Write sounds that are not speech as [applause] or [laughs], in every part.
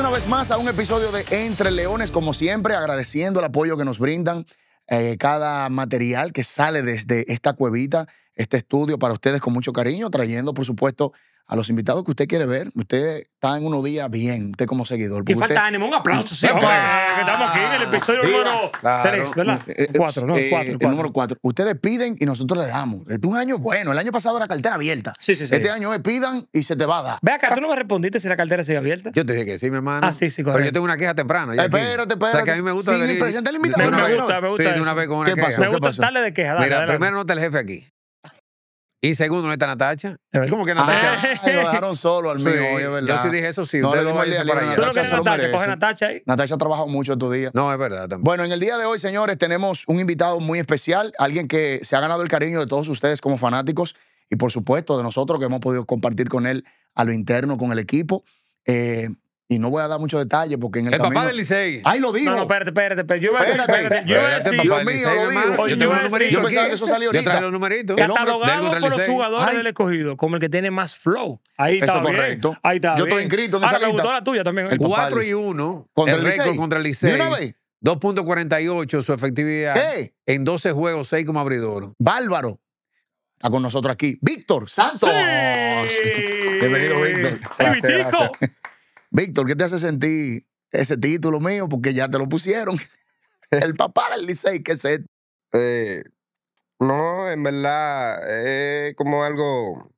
una vez más a un episodio de Entre Leones, como siempre, agradeciendo el apoyo que nos brindan eh, cada material que sale desde esta cuevita, este estudio para ustedes con mucho cariño, trayendo, por supuesto, a los invitados que usted quiere ver. Usted está en unos días bien, usted como seguidor. y falta usted... ánimo, un aplauso. Mm, sí, que estamos aquí en el episodio número 3, ¿verdad? 4, mm, eh, ¿no? Eh, el cuatro. número 4. Ustedes piden y nosotros le damos. Este es un año bueno. El año pasado era cartera abierta. Sí, sí, sí. Este año me pidan y se te va a dar. Ve acá, tú no me respondiste si la cartera sigue abierta. Yo te dije que sí, mi hermano. Ah, sí, sí, Pero yo tengo una queja temprano Espérate, espérate. O que a mí me gusta. Sí, invitado. Me, gusta, me gusta. Me gusta estarle de queja. Mira, primero no está el jefe aquí. Y segundo, no está Natacha. ¿Cómo que Natacha? Ah. [laughs] lo dejaron solo al mío, verdad. Yo sí dije eso, sí. No le el para allá. Natacha, Natacha ahí. Natacha ha trabajado mucho estos días. No, es verdad también. Bueno, en el día de hoy, señores, tenemos un invitado muy especial, alguien que se ha ganado el cariño de todos ustedes como fanáticos y, por supuesto, de nosotros que hemos podido compartir con él a lo interno, con el equipo. Eh, y no voy a dar muchos detalles porque en el, el papá del Licey. Ahí lo digo. No, no, espérate, espérate. espérate. Yo voy espérate, espérate. Yo voy a decir... Dios mío, lo digo. Yo tengo los numeritos. Yo pensaba que eso salió ahorita. Yo los numeritos. Catalogado por los jugadores del escogido como el que tiene más flow. Ahí está Eso bien. correcto. Ahí está Yo estoy inscrito en ah, esa Ah, me gustó la tuya también. ¿eh? El 4 y 1. Contra el récord contra Licey. una vez? 2.48 su efectividad. ¿Qué? En 12 juegos, 6 como abridor. Bárbaro. Está con nosotros aquí. Víctor Santos. Bienvenido, Víctor. chico! Víctor, ¿qué te hace sentir ese título mío? Porque ya te lo pusieron. [laughs] El papá del Licey, ¿qué sé? Eh, no, en verdad, es como algo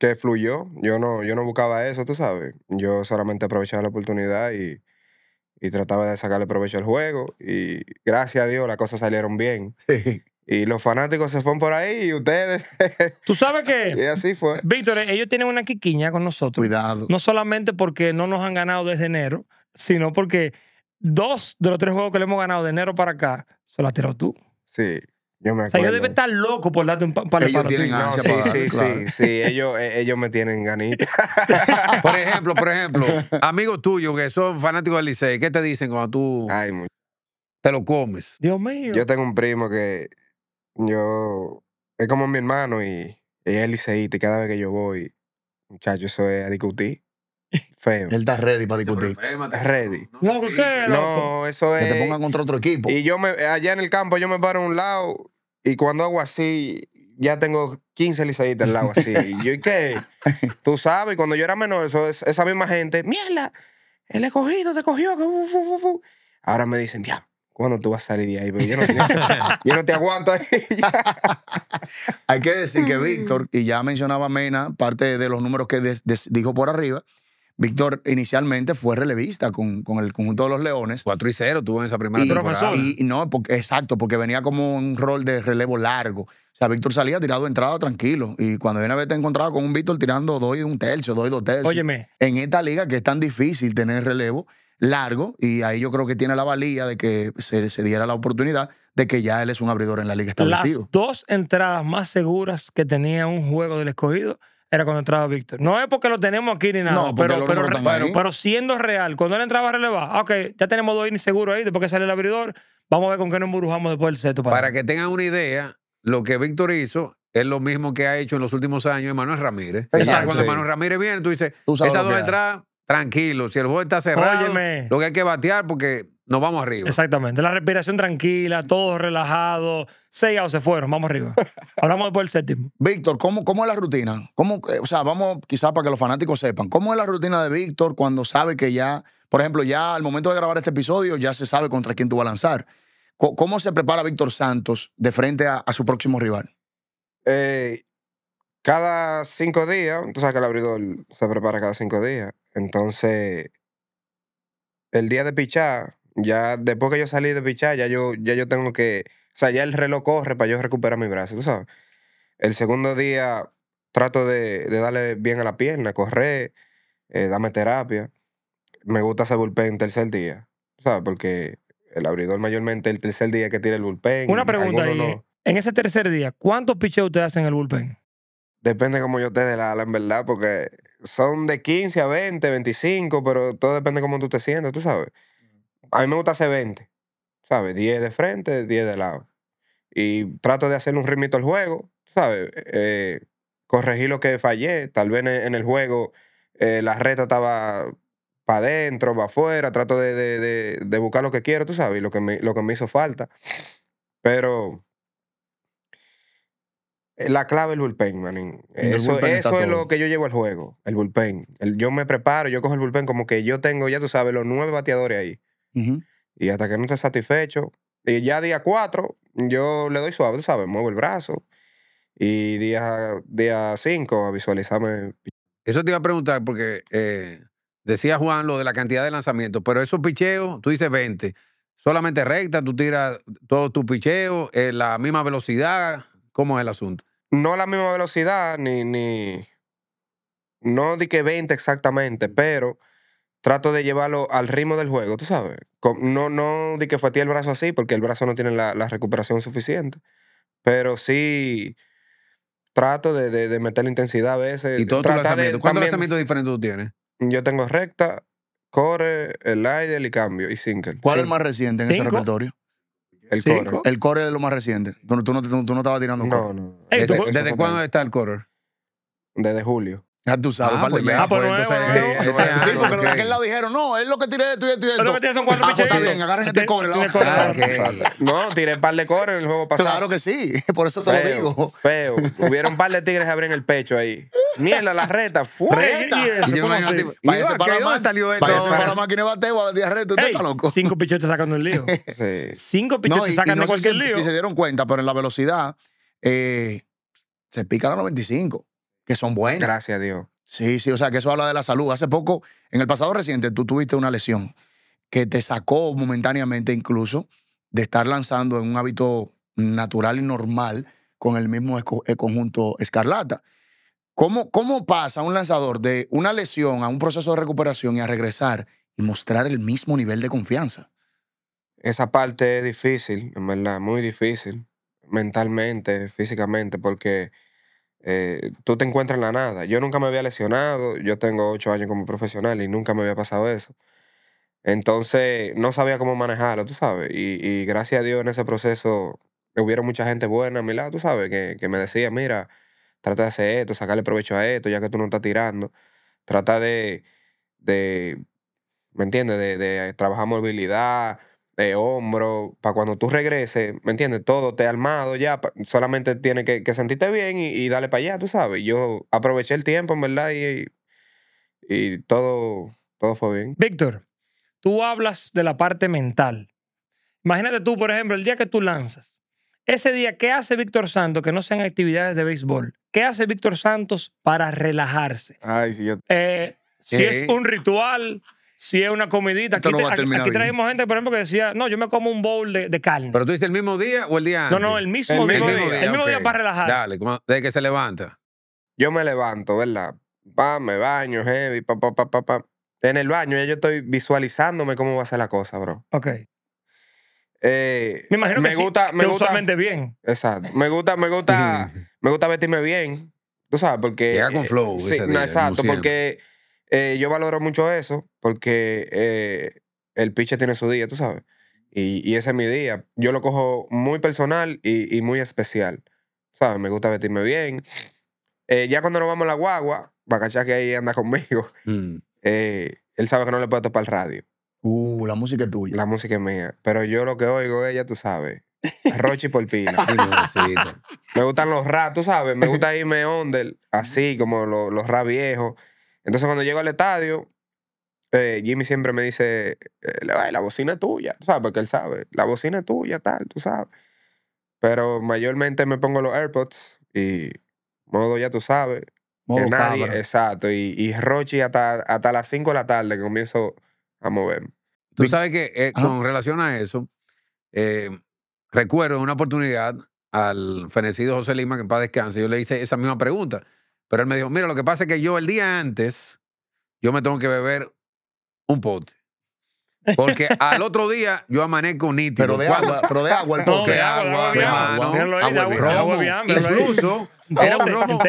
que fluyó. Yo no, yo no buscaba eso, tú sabes. Yo solamente aprovechaba la oportunidad y, y trataba de sacarle provecho al juego. Y gracias a Dios las cosas salieron bien. [laughs] Y los fanáticos se fueron por ahí y ustedes. [laughs] Tú sabes que. y así fue. Víctor, ellos tienen una quiquiña con nosotros. Cuidado. No solamente porque no nos han ganado desde enero, sino porque dos de los tres juegos que le hemos ganado de enero para acá se las tiró tú. Sí. Yo me acuerdo. O sea, ellos deben estar loco por darte un par palos. Ellos tienen sí, sí, sí, eh, ellos, me tienen ganita. [laughs] por ejemplo, por ejemplo, [laughs] amigos tuyos que son fanáticos del Licey, ¿qué te dicen cuando tú Ay, te lo comes? Dios mío. Yo tengo un primo que yo, es como mi hermano y, ella es liceísta y cada vez que yo voy, muchacho, eso es a discutir. Feo. Él está ready para discutir. Ready. No, no, eso es. Que te pongan contra otro equipo. Y yo me, allá en el campo, yo me paro a un lado y cuando hago así, ya tengo 15 liceístas al lado así. y yo, ¿y qué? [laughs] Tú sabes, cuando yo era menor, eso, esa misma gente, mierda, él le cogido te cogió. Ahora me dicen, diablo bueno, tú vas a salir de ahí? Pero yo, no te, [laughs] yo aguanto ahí. [laughs] Hay que decir que Víctor, y ya mencionaba Mena, parte de los números que dijo por arriba, Víctor inicialmente fue relevista con, el conjunto de los Leones. 4 y 0 tuvo en esa primera temporada. Y, no, exacto, porque venía como un rol de relevo largo. O sea, Víctor salía tirado de entrada tranquilo. Y cuando viene a verte te con un Víctor tirando doy un tercio, y dos tercios. Óyeme. En esta liga que es tan difícil tener relevo, largo y ahí yo creo que tiene la valía de que se, diera la oportunidad de que ya él es un abridor en la liga establecido. Las dos entradas más seguras que tenía un juego del escogido era cuando entraba Víctor. No es porque lo tenemos aquí ni nada, pero, pero, siendo real, cuando él entraba a ah, ok, ya tenemos dos innings seguros ahí, después que sale el abridor, vamos a ver con qué nos embrujamos después del seto. Para, para que tengan una idea, lo que Víctor hizo es lo mismo que ha hecho en los últimos años Emanuel Ramírez. Exacto. Cuando Emanuel Ramírez viene, tú dices, esas dos entradas tranquilo. Si el juego está cerrado, lo que hay que batear porque nos vamos arriba. Exactamente. La respiración tranquila, todo relajado. Seis o se fueron, vamos arriba. Hablamos [laughs] por el séptimo. Víctor, ¿cómo, ¿cómo, es la rutina? ¿Cómo, eh, o sea, vamos quizás para que los fanáticos sepan. ¿Cómo es la rutina de Víctor cuando sabe que ya, por ejemplo, ya al momento de grabar este episodio ya se sabe contra quién tú vas a lanzar? ¿Cómo, se prepara Víctor Santos de frente a, su próximo rival? Eh, cada cinco días, tú sabes que el abridor se prepara cada cinco días. Entonces, el día de pichar, ya después que yo salí de pichar, ya yo, ya yo tengo que, o sea, ya el reloj corre para yo recuperar mi brazo, tú sabes. El segundo día trato de, darle bien a la pierna, correr, dame eh, darme terapia. Me gusta hacer bullpen el tercer día, ¿sabes? Porque el abridor mayormente el tercer día que tira el bullpen. Una pregunta En ese tercer día, ¿cuántos piches usted hace en el bullpen? Depende cómo yo te dé la ala, en verdad, porque son de 15 a 20, 25, pero todo depende cómo tú te sientas, tú sabes. A mí me gusta hacer 20, ¿sabes? 10 de frente, 10 de lado. Y trato de hacer un ritmito al juego, ¿sabes? Eh, corregí lo que fallé. Tal vez en el juego eh, la reta estaba para adentro, para afuera. Trato de, buscar lo que quiero, tú sabes, lo que lo que me hizo falta. Pero eh, la clave es el bullpen, manín. Eso, es lo que yo llevo al juego, el bullpen. yo me preparo, yo cojo el bullpen como que yo tengo, ya tú sabes, los nueve bateadores ahí. Y hasta que no esté satisfecho, y ya día cuatro, yo le doy suave, tú sabes, muevo el brazo. Y día, día cinco, a visualizarme. Eso te iba a preguntar, porque eh, decía Juan lo de la cantidad de lanzamientos, pero esos picheos, tú dices 20, solamente recta, tú tiras todos tus picheos, eh, la misma velocidad, ¿cómo es el asunto? no la misma velocidad, ni, ni no di que 20 exactamente, pero trato de llevarlo al ritmo del juego, tú sabes. No, no di que ti el brazo así, porque el brazo no tiene la, recuperación suficiente, pero sí trato de, meter la intensidad a veces. ¿Y todo tu ¿Cuántos lanzamientos diferentes tú tienes? Yo tengo recta, core, el idle y cambio, y single. ¿Cuál es el más reciente en ese repertorio? El core El coro es lo más reciente. Tú, no, tú no, tú estabas tirando No, no. ¿Desde, cuándo está el core Desde julio tú sabes, ah, un par de pues meses. Ah, pues eh, eh, eh, Sí, porque aquel lado dijeron, no, es lo que tiré tu y esto y Lo que tiré son cuatro ah, picheos. Está bien, agarren este cobre. Ah, no, tiré un par de cobre en el juego pasado. Claro que sí, [laughs] por eso te lo digo. Feo. Hubieron un par de tigres abriendo el pecho ahí. Mierda, la reta. Fue. Reta. para salió esto. Váyase para la máquina de bateo, a la Usted está loco. Cinco pichotes sacando el lío. [laughs] Cinco pichotes sacando cualquier lío. Si se dieron cuenta, pero en la velocidad se pica a la 95 que son buenas. Gracias Dios. Sí, sí, o sea, que eso habla de la salud. Hace poco, en el pasado reciente, tú tuviste una lesión que te sacó momentáneamente incluso de estar lanzando en un hábito natural y normal con el mismo eh, conjunto escarlata. ¿Cómo, ¿Cómo pasa un lanzador de una lesión a un proceso de recuperación y a regresar y mostrar el mismo nivel de confianza? Esa parte es difícil, en verdad, muy difícil, mentalmente, físicamente, porque eh, tú te encuentras en la nada. Yo nunca me había lesionado, yo tengo ocho años como profesional y nunca me había pasado eso. Entonces, no sabía cómo manejarlo, tú sabes. Y, y gracias a Dios en ese proceso hubiera mucha gente buena a mi lado, tú sabes, que, me decía, mira, trata de hacer esto, sacarle provecho a esto, ya que tú no estás tirando. Trata de, de ¿me entiendes? De, de eh, trabajar movilidad, de hombro, para cuando tú regreses, ¿me entiendes? Todo te armado ya, solamente tienes que, sentirte bien y, dale para allá, tú sabes. Yo aproveché el tiempo, en verdad, y, todo, todo fue bien. Víctor, tú hablas de la parte mental. Imagínate tú, por ejemplo, el día que tú lanzas. Ese día, ¿qué hace Víctor Santos que no sean actividades de béisbol? ¿Qué hace Víctor Santos para relajarse? Ay, si yo... Eh, si es un ritual, si es una comidita. aquí, no gente, por ejemplo, que decía, no, yo me como un bowl de, carne. ¿Pero tú dices el mismo día o el día antes? No, no, el mismo El día. el mismo día para relajarse. Dale, desde que se levanta. Yo me levanto, ¿verdad? Pa, me baño, heavy, pa, pa, pa, pa, pa. En el baño ya yo estoy visualizándome cómo va a ser la cosa, bro. Ok. Eh, me imagino que gusta, me gusta, usualmente bien. Exacto. Me gusta, me gusta, [laughs] me gusta vestirme bien. Tú sabes, porque. Llega con eh, flow exacto, porque eh, yo valoro mucho eso porque eh, el piche tiene su día, tú sabes. Y, ese es mi día. Yo lo cojo muy personal y, muy especial. ¿Sabes? Me gusta vestirme bien. Eh, ya cuando nos vamos a la guagua, para cachar que ahí anda conmigo, mm. [laughs] él sabe que no le puedo topar el radio. Uh, la música es tuya. La música es mía. Pero yo lo que oigo ella tú sabes, [laughs] Rochi por me gustan los rap, tú sabes, me gusta irme under, así como los, los viejos. Entonces cuando llego al estadio, eh, Jimmy siempre me dice, eh, la bocina es tuya, tú sabes, porque él sabe, la bocina es tuya, tal, tú sabes. Pero mayormente me pongo los AirPods y modo ya tú sabes. nadie, exacto. Y, Rochi hasta, hasta las 5 de la tarde que comienzo a moverme. Tú sabes que eh, con relación a eso, recuerdo una oportunidad al fenecido José Lima, que en paz descanse, yo le hice esa misma pregunta. Pero él me dijo, mira, lo que pasa es que yo el día antes, yo me tengo que beber un pote. Porque al otro día yo amanezco nítido. Pero de agua, pero de agua el pote. de agua, de agua, agua, Incluso era un romo,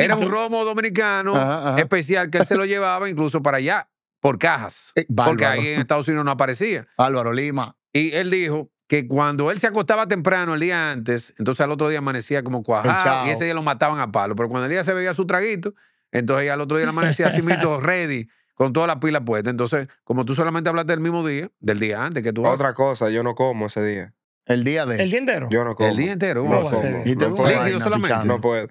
era un romo dominicano especial que él se lo llevaba incluso para allá, por cajas. Eh, porque ahí en Estados Unidos no aparecía. Álvaro Lima. Y él dijo, que cuando él se acostaba temprano el día antes, entonces al otro día amanecía como cuajado y ese día lo mataban a palo. Pero cuando el día se veía su traguito, entonces ya al otro día amanecía así mito, [laughs] ready, con toda la pila puesta. Entonces, como tú solamente hablaste del mismo día, del día antes que tú Otra cosa, yo no como ese día. ¿El día de? ¿El día entero? Yo no como. ¿El día entero? No, ¿Y solamente?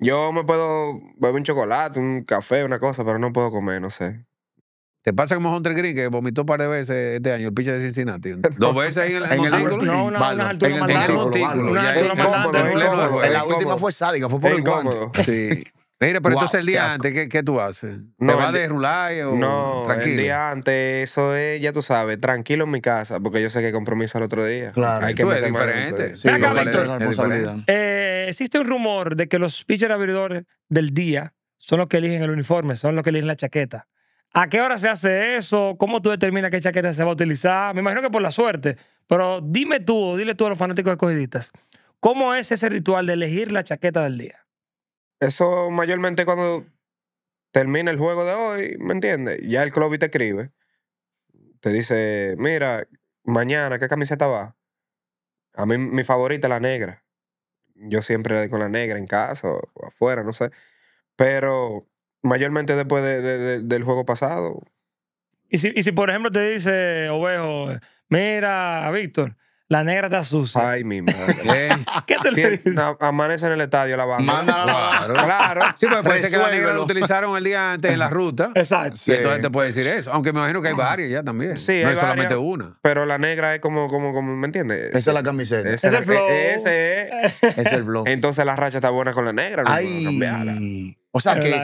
Yo me puedo beber un chocolate, un café, una cosa, pero no puedo comer, no sé. ¿Te pasa como Hunter Green que vomitó un par de veces este año el pitcher de Cincinnati? ¿Dos veces ahí en el, [laughs] montículo? No, una, una en el, en montículo. En la última fue sádica, fue por el, guante. Sí. Mira, pero entonces el día antes, ¿qué, tú haces? ¿Te vas a rulay o no, tranquilo? el día antes, eso es, ya tú sabes, tranquilo en mi casa, porque yo sé que compromiso al otro día. Claro. Hay que meter diferente. Eh, existe un rumor de que los pitchers abridores del día son los que eligen el uniforme, son los que eligen la chaqueta. ¿A qué hora se hace eso? ¿Cómo tú determinas qué chaqueta se va a utilizar? Me imagino que por la suerte, pero dime tú, dile tú a los fanáticos escogidistas, ¿cómo es ese ritual de elegir la chaqueta del día? Eso mayormente cuando termina el juego de hoy, ¿me entiendes? Ya el club te escribe, te dice, mira, mañana, ¿qué camiseta va? A mí mi favorita es la negra. Yo siempre la con la negra en casa o afuera, no sé. Pero Mayormente después de, del juego pasado. Y si, y si, por ejemplo, te dice Ovejo, mira, Víctor, la negra está sucia. Ay, mi madre. [laughs] ¿Qué, te le amanece en el estadio la banda. Manda la Claro. Sí, pues puede que la negra lo utilizaron el día antes en la ruta. Exacto. entonces te puede decir eso. Aunque me imagino que hay varias ya también. Sí, no hay, solamente una. Pero la negra es como, como, como ¿me entiendes? Esa es la camiseta. E, ese es el flow. Ese es. el blog. Entonces la racha está buena con la negra. No Ay. O sea que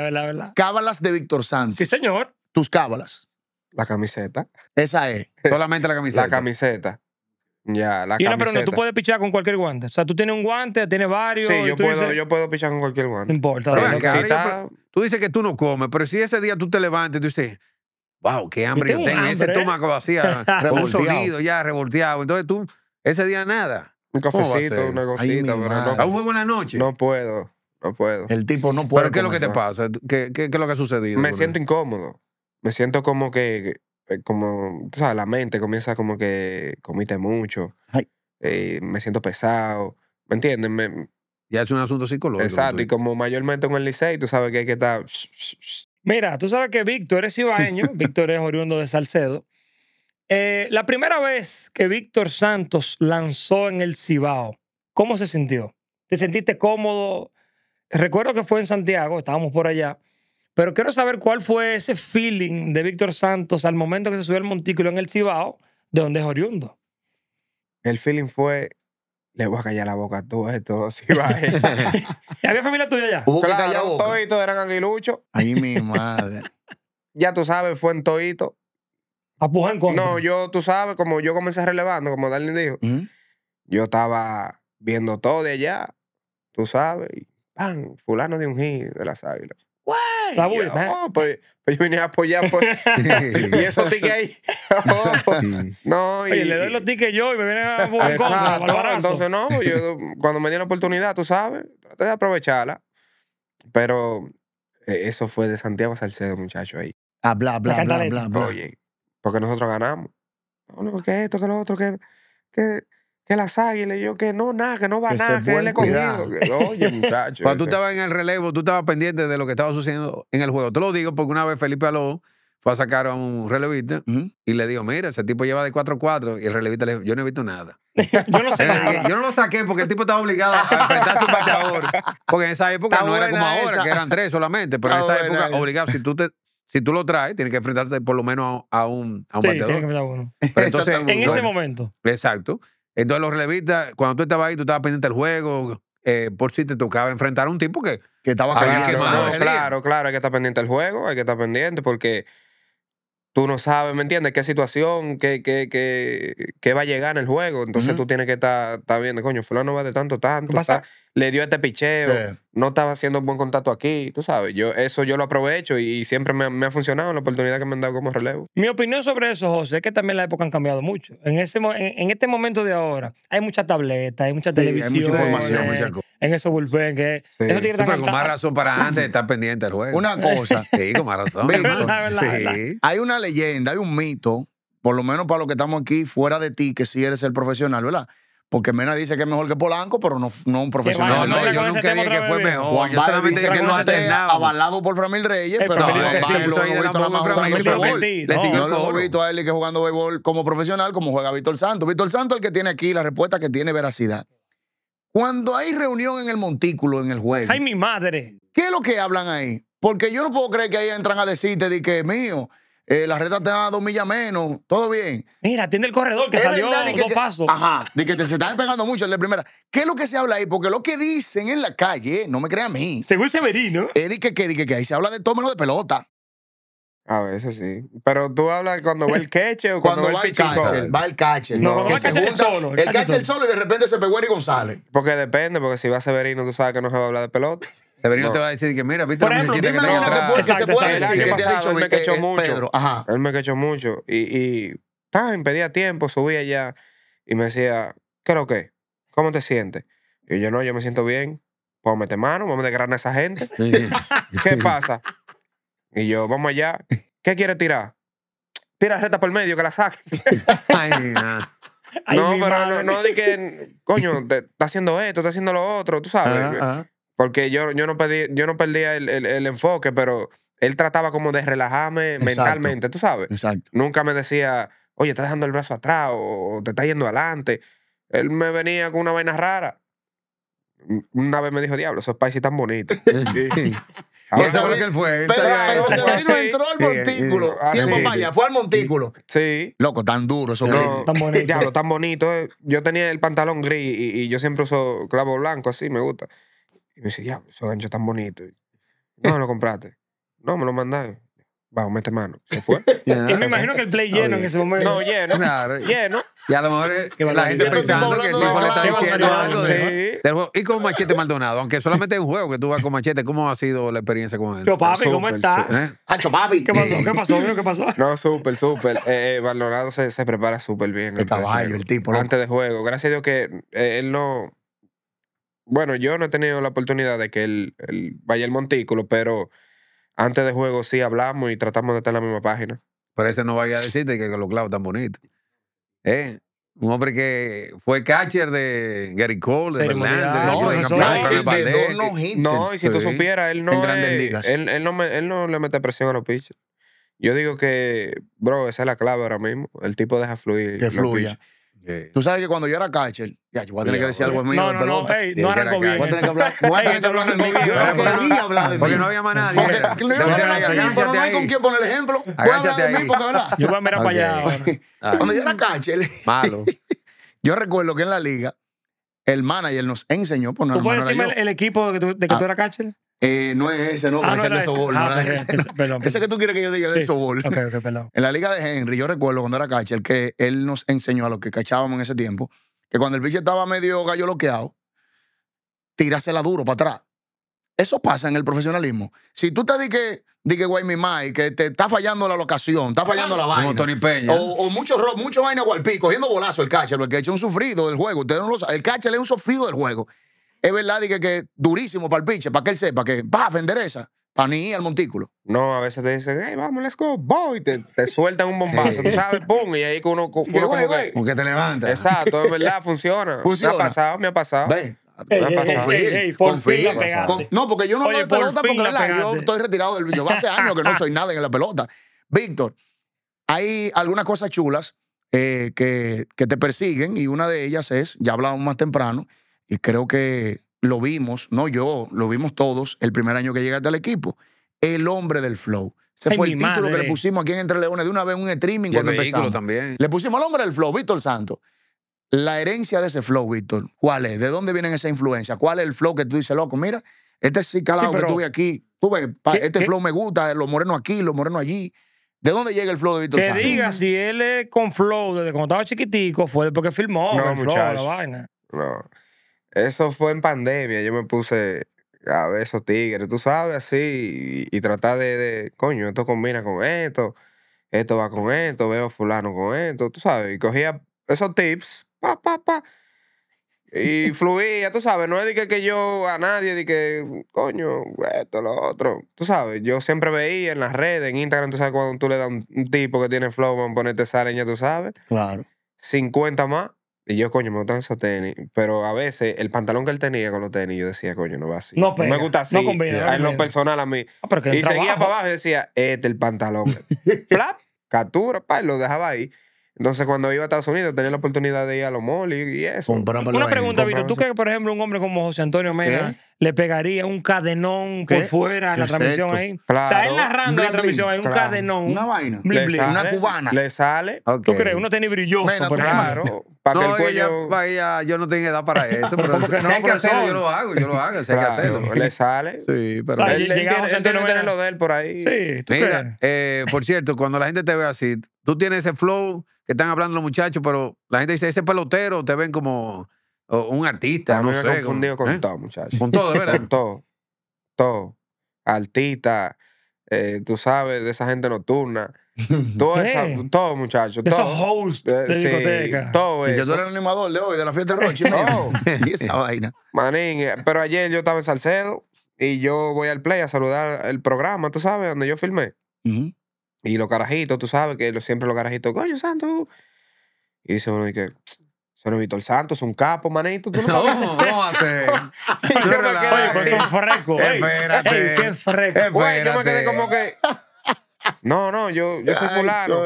cábalas de Víctor Santos. Sí, señor. Tus cábalas. La camiseta. Esa es. Solamente la camiseta. La camiseta. Ya, la y pero no, tú puedes pichar con cualquier guante. O sea, tú tienes un guante, tienes varios. Sí, yo, puedo, yo puedo pichar con cualquier guante. No importa. tú dices que tú no comes, pero si ese día tú te levantas y tú dices, wow, qué hambre yo tengo. Ese ¿eh? estómago vacía, ah, [laughs] con ya revolteado. Entonces tú, ese día nada. Un cafecito, una cosita. pero no, juego en la noche? No puedo. No puedo. El tipo no puede. ¿Pero qué es lo que te pasa? ¿Qué, es lo que ha sucedido? Me siento incómodo. Me siento como que, eh, como, tú sabes, la mente comienza como que comiste mucho. Eh, me siento pesado. ¿Me entiendes? Ya es un asunto psicológico. Exacto, y como mayormente en el liceo, tú sabes que hay que estar... Mira, tú sabes que Víctor es ibaeño, [laughs] Víctor es oriundo de Salcedo. Eh, la primera vez que Víctor Santos lanzó en el Cibao, ¿cómo se sintió? ¿Te sentiste cómodo? recuerdo que fue en Santiago, estábamos por allá, pero quiero saber cuál fue ese feeling de Víctor Santos al momento que se subió al montículo en el Cibao, de donde es oriundo. El feeling fue, le voy a callar la boca a todos si [laughs] va ¿Había familia tuya allá? Hubo claro, que eran aguiluchos. Ay, mi madre. [laughs] ya tú sabes, fue en Toito. Apuja con. No, yo, tú sabes, como yo comencé relevando, como Darlene dijo, yo estaba viendo todo de allá, tú sabes, ah fulano de un g de las águilas. Güey. Oh, pues, pues, yo vine a apoyar. Pues". [laughs] y esos tickets ahí. Oh, no, y, Oye, le doy los tickets yo y me vienen a jugar contra, Entonces, no, yo cuando me dieron la oportunidad, tú sabes, traté de aprovecharla. Pero eh, eso fue de Santiago Salcedo, muchacho, ahí. Ah, bla, bla, bla, bla, bla, Oye, porque nosotros ganamos. No, no, que esto, que lo otro, que, que que las águilas. Y yo, que no, nada, que no va nada, que él cogido. [laughs] Oye, muchacho. Cuando tú estabas en el relevo, tú estabas pendiente de lo que estaba sucediendo en el juego. Te lo digo porque una vez Felipe Aló fue a sacar a un relevista y le dijo, mira, ese tipo lleva de 4-4 y el relevista le dijo, yo no he visto nada. [laughs] yo, no sé yo no lo saqué porque el tipo estaba obligado a enfrentar a su bateador. Porque en esa época no era como ahora, que eran tres solamente, pero en esa época obligado, si tú te si tú lo traes, tienes que enfrentarte por lo menos a, un, a un bateador. [laughs] entonces, en ese momento. Exacto. Entonces los relevistas, cuando tú estabas ahí, tú estabas pendiente del juego, eh, por si te tocaba enfrentar a un tipo que... estaba claro, claro, hay que estar pendiente del juego, hay que estar pendiente porque tú no sabes, ¿me entiendes? ¿Qué situación, qué, qué, qué, qué va a llegar en el juego? Entonces tú tienes que estar, viendo, coño, fulano va de tanto, tanto. Pasa? le dio este picheo, no estaba haciendo buen contacto aquí, tú sabes, yo eso yo lo aprovecho y, siempre me, ha funcionado la oportunidad que me han dado como relevo. Mi opinión sobre eso, José, es que también la época ha cambiado mucho. En, ese, en, este momento de ahora hay muchas tabletas, hay mucha televisión. Hay mucha información, eh, En esos bullpen que... tiene pero con más razón para antes estar pendiente del juego. Una cosa. [laughs] sí, con más razón. Hay una leyenda, hay un mito, por lo menos para los que estamos aquí fuera de ti, que si eres el profesional, ¿verdad? Porque Mena dice que es mejor que Polanco, pero no, no un profesional. No, no, yo nunca dije que fue mejor. Juan yo dice que no ha terminado. Avalado por Framil Reyes, pero no, lo he visto a él que jugando béisbol como profesional, como juega Víctor Santos. Víctor Santos el que tiene aquí la respuesta que tiene veracidad. Cuando hay reunión en el montículo, en el juego. ¡Ay, mi madre! ¿Qué es lo que hablan ahí? Porque yo no puedo creer que ahí entran a decirte de que mío eh, la reta te da dos millas menos, todo bien. Mira, tiene el corredor que salió dos pasos. Ajá, de que te, se están pegando mucho en la primera. ¿Qué es lo que se habla ahí? Porque lo que dicen en la calle, eh, no me crea a mí. Según Severino. Es de que, que, que, ahí se habla de todo menos de pelota. A veces sí. Pero tú hablas cuando va el queche [laughs] o cuando, cuando va, el catcher, va el catcher. No, no, que no El solo, el catcher solo. y de repente se pegó y González. Porque depende, porque si va Severino, tú sabes que no se va a hablar de pelota. Severino te va a decir que mira, viste Por ejemplo, que una que, puede, se puede él me cachó mucho. Pedro, Él me cachó mucho y, y estaba pedía tiempo, subía allá y me decía, ¿qué lo que? ¿Cómo te sientes? Y yo no, yo me siento bien. Vamos a meter mano, vamos a desgranar a esa gente. [laughs] ¿Qué pasa? Y yo, vamos allá. ¿Qué quiere tirar? Tira reta por el medio, que la saque. [laughs] Ay, no. no, pero no, no di que, coño, está haciendo esto, está haciendo lo otro, tú sabes. ajá. Porque yo, yo no, pedí, yo no perdía el, enfoque, pero él trataba como de relajarme mentalmente, tú sabes. Exacto. Nunca me decía, oye, estás dejando el brazo atrás o, te estás yendo adelante. Él me venía con una vaina rara. Una vez me dijo, diablo, esos países tan bonitos. [laughs] y, [laughs] que él fue. entró al montículo. Sí, fue al montículo. Sí. Loco, tan duro eso. tan [laughs] bonito. Diablo, tan bonito. Yo tenía el pantalón gris y yo siempre uso clavo blanco, así me gusta. Y me dice, ya, esos ganchos tan bonitos. No, [laughs] lo compraste. No, me lo mandaste. Vamos, mete mano. Se fue. [laughs] y me imagino que el play lleno en ese momento. No, lleno. Claro. Lleno. Y a lo mejor eh, la gente pensando que el tipo le está diciendo algo Y con Machete Maldonado, aunque solamente es un juego que tú vas con Machete, ¿cómo ha sido la experiencia con él? papi? ¿cómo estás? ¿Eh? ¿Qué pasó? ¿Qué pasó? ¿Qué pasó? [laughs] No, súper, súper. Eh, Maldonado se, se prepara súper bien. El caballo, el tipo. Antes de juego. Gracias a Dios que él no bueno, yo no he tenido la oportunidad de que él, vaya el montículo, pero antes de juego sí hablamos y tratamos de estar en la misma página. Pero ese no vaya a decirte que los clavos están bonitos. ¿Eh? Un hombre que fue catcher de Gary Cole, de Fernández, No, y si tú supieras, él no, él, no él no le mete presión a los pitchers. Yo digo que, bro, esa es la clave ahora mismo. El tipo deja fluir. Que fluya. Tú sabes que cuando yo era catcher, ya, yo voy a tener que decir algo mío. No, no, no, hey, no era bien. Voy a tener que hablar, voy a tener que hablar de mí. Yo no quería hablar de mí. Porque no había más nadie. No hay con quién poner el ejemplo. Voy a hablar de mí porque, ¿verdad? Yo voy a mirar para allá ah. Cuando yo era catcher, malo. [laughs] yo recuerdo que en la liga, el manager nos enseñó por ¿Tú puedes decirme el equipo de que tú ah. eras catcher? Eh, no es ese, no, ah, ese es el que tú quieres que yo diga es del Sobol. en la liga de Henry, yo recuerdo cuando era catcher que él nos enseñó a los que cachábamos en ese tiempo que cuando el bicho estaba medio gallo bloqueado tírasela duro para atrás. Eso pasa en el profesionalismo. Si tú te di que, di que guay mi mai, que te está fallando la locación, está fallando la vaina. Como Tony Peña. O, muchos mucho, vaina cogiendo bolazo el catcher, porque ha hecho un sufrido del juego. Ustedes no lo saben. El catcher es un sufrido del juego es verdad que, que durísimo para el pinche, para que él sepa que, vender esa, Para ni ir al montículo. No, a veces te dicen, vamos, let's go, boy. Te, te sueltan un bombazo, tú sabes, pum, y ahí que uno, como que... te levanta, Exacto, es verdad, funciona. funciona. [laughs] Me ha pasado, me ha pasado. Ve. confía, no, porque yo no Oye, pelota porque la yo estoy retirado del yo Hace años que no soy nada en la pelota. Víctor, hay algunas cosas chulas eh, que, que, te persiguen y una de ellas es, ya hablábamos más temprano, y creo que lo vimos, no yo, lo vimos todos el primer año que llegaste al equipo. El hombre del flow. Ese fue el título que le pusimos aquí en Entre Leones de una vez un streaming cuando empezamos. También. Le pusimos al hombre del flow, Víctor Santos. La herencia de ese flow, Víctor, ¿cuál es? ¿De dónde vienen esa influencia? ¿Cuál es el flow que tú dices, loco? Mira, este sí calado que tuve aquí, este flow me gusta, eh, los morenos aquí, los morenos allí. ¿De dónde llega el flow de Víctor Santos? Que diga, si él es con flow desde cuando estaba chiquitico, fue porque filmó, con flow, la vaina. No. Eso fue en pandemia, yo me puse a ver esos tigres, tú sabes, así, y, tratar de, coño, esto combina con esto, esto va con esto, veo fulano con esto, tú sabes, y cogía esos tips, pa, pa, pa, y [laughs] fluía, tú sabes, no es que, yo a nadie, dije coño, esto, lo otro, tú sabes, yo siempre veía en las redes, en Instagram, tú sabes, cuando tú le das un, tipo que tiene flow, van a ponerte esa tú sabes. Claro. 50 más. Y yo, coño, me gustan esos tenis. Pero a veces el pantalón que él tenía con los tenis, yo decía, coño, no va así. No, me gusta así. No conviene, En lo personal a mí. Ah, y seguía para abajo y decía, este el pantalón. [laughs] Plap, captura, pa, lo dejaba ahí. Entonces, cuando iba a Estados Unidos, tenía la oportunidad de ir a los malls y, eso. Una pregunta, Vito. ¿Tú crees que, por ejemplo, un hombre como José Antonio Mena le pegaría un cadenón por fuera a la transmisión ahí? Claro. O sea, él narrando la transmisión ahí, un cadenón. Una vaina. una cubana. Le sale. ¿Tú crees? Uno tiene brilloso. claro. Para que el cuello... yo no tengo edad para eso. pero, no, si hay que yo lo hago. Yo lo hago, Le sale. [laughs] Sí, pero... Él tiene lo de él por ahí. Sí, Mira, eh, por cierto, cuando la gente te ve así, Tú tienes ese flow que están hablando los muchachos, pero la gente dice, ese pelotero, te ven como un artista, no sé. confundido con ¿eh? todo, muchachos. Con todo, [laughs] ¿verdad? con todo. Todo. Artista, eh, tú sabes, de esa gente nocturna. [laughs] Todo, esa, todo muchachos. Todo. Esos hosts eh, de discoteca. Todo eso. yo soy el animador de hoy, de la fiesta de Roche. no. [laughs] y esa vaina. Manín, pero ayer yo estaba en Salcedo y yo voy al play a saludar el programa, tú sabes, donde yo filmé. Y los carajitos, tú sabes que siempre los carajitos, coño, santo. Y dice uno, y que, San Víctor Santos, un capo, manito. Tú no, [laughs] no, [laughs] yo me quedé son Espérate. Ey, qué fresco. Güey, yo me quedé como que... No, no, yo, yo soy fulano.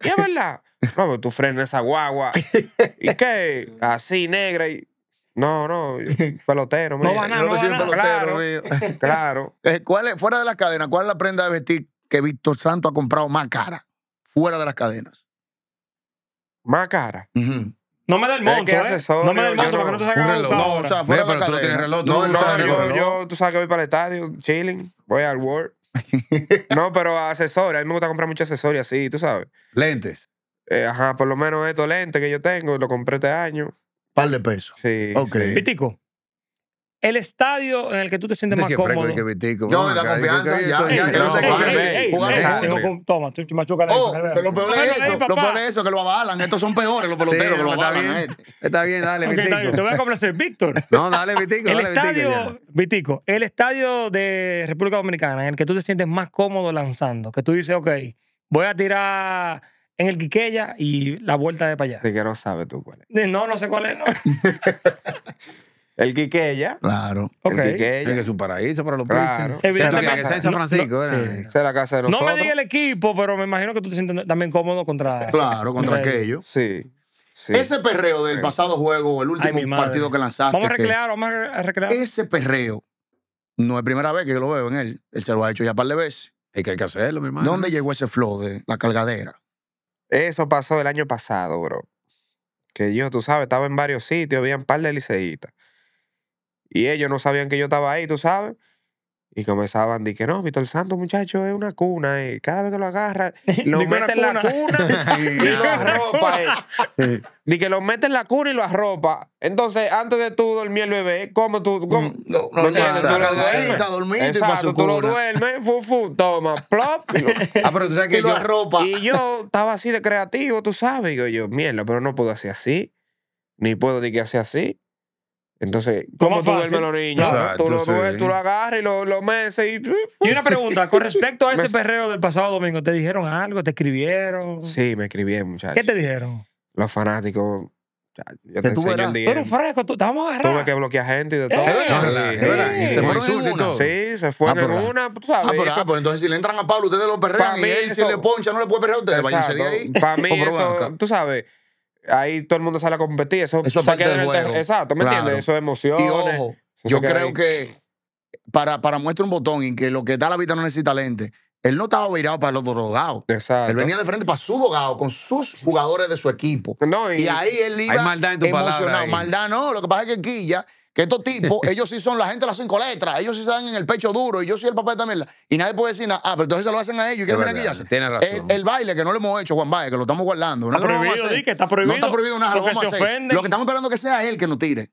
Y es verdad. No, pero tú frenas esa guagua. ¿Y qué? Así, negra. Y... No, no, pelotero. No van a, no, van a. Pelotero, Claro. claro. Eh, ¿cuál es, fuera de la cadena, ¿cuál es la prenda de vestir que Víctor Santo ha comprado más cara, fuera de las cadenas. Más cara. No me da ¿eh? el monto, No me da el monto, porque no, no te el reloj. No, o sea, fuera de pero tú tienes reloj. no, yo, tú sabes que voy para el estadio, chilling, voy al World. [laughs] no, pero accesorios. A mí me gusta comprar mucha asesoría, sí, tú sabes. Lentes. Eh, ajá, por lo menos estos lentes que yo tengo, lo compré este año. Par de pesos. Sí. Ok. Pitico el estadio en el que tú te sientes este más cómodo. Yo, de la confianza, ya, ya, ya. Toma, tú machucas la oh, Lo peor es eso, lo peor es eso, que lo avalan. Estos son peores, los peloteros, que lo avalan. Este. Está bien, dale, Vitico. Te voy a complacer, Víctor. [laughs] No, dale, Vitico, El estadio, Vitico, el estadio de República Dominicana en el que tú te sientes más cómodo lanzando, que tú dices, ok, voy a tirar en el Quiqueya y la vuelta de para allá. Te no sabes tú cuál es. No, no sé cuál es. [laughs] El Quiqueya. Claro. El Quiqueya. Es que es un paraíso para los claro. es San Francisco. No, casa de nosotros. No me diga el equipo, pero me imagino que tú te sientes también cómodo contra... [laughs] Claro, contra aquello Sí. Sí. Ese perreo del pasado juego, el último partido que lanzaste. Vamos a recrear, vamos a recrear. Ese perreo no es primera vez que yo lo veo en él. Él se lo ha hecho ya un par de veces. Es que hay que hacerlo, mi hermano. ¿Dónde llegó ese flow de la cargadera? Eso pasó el año pasado, bro. Que yo, tú sabes, estaba en varios sitios, había un par de liceitas. Y ellos no sabían que yo estaba ahí, tú sabes. Y comenzaban, que no, Víctor Santo, muchacho, es una cuna. Eh, cada vez que lo agarra, [laughs] lo mete en la cuna [laughs] [laughs] y lo arropa. Eh. que lo mete en la cuna y lo arropa. Entonces, antes de tú dormir el bebé, ¿cómo tú? Mm, no, no, no, no, tú lo duermes. Dormido Exacto, tú lo duermes, fu, toma, plop. Y lo, ah, pero tú sabes que yo, lo arropa. Y yo estaba así de creativo, tú sabes. Y digo yo, mierda, pero no puedo hacer así. Ni puedo decir que hacer así. Entonces, ¿cómo tú duermes los niños? tú, lo, tú, lo agarras y lo, lo meses y... Y una pregunta, con respecto a [laughs] ese perreo del pasado domingo, ¿te dijeron algo? ¿Te escribieron? Sí, me escribieron, muchachos. ¿Qué te dijeron? Los fanáticos... Yo te enseño el día. Pero fresco, tú, te vamos a Tuve que bloquear gente y de todo. se fueron en una. Sí, se fueron ah, en ah. una. Tú sabes, ah, ah pero, entonces si le entran a Pablo, ustedes lo perrean y él si le poncha no le puede perrear a ustedes. de ahí. Para mí [laughs] eso, tú sabes ahí todo el mundo sale a competir. Eso, eso es parte del juego. Exacto, ¿me entiendes? Eso es emoción. Y ojo, yo creo que para, para muestra un botón en que lo que da la vida no necesita lente. Él no estaba virado para los otro Exacto. Él venía de frente para su drogado con sus jugadores de su equipo. No, y, ahí él iba en emocionado. maldad no, lo que pasa es que Quilla que estos tipos, [laughs] ellos sí son la gente de las cinco letras, ellos sí se dan en el pecho duro y yo soy el papel también. Y nadie puede decir nada. Ah, pero entonces se lo hacen a ellos. ¿Y qué ver tiene razón. El, baile que no lo hemos hecho, Juan Valle, que lo estamos guardando. No está, prohibido, está prohibido, No está prohibido nada, lo vamos a hacer. Lo que estamos esperando que sea él que nos tire.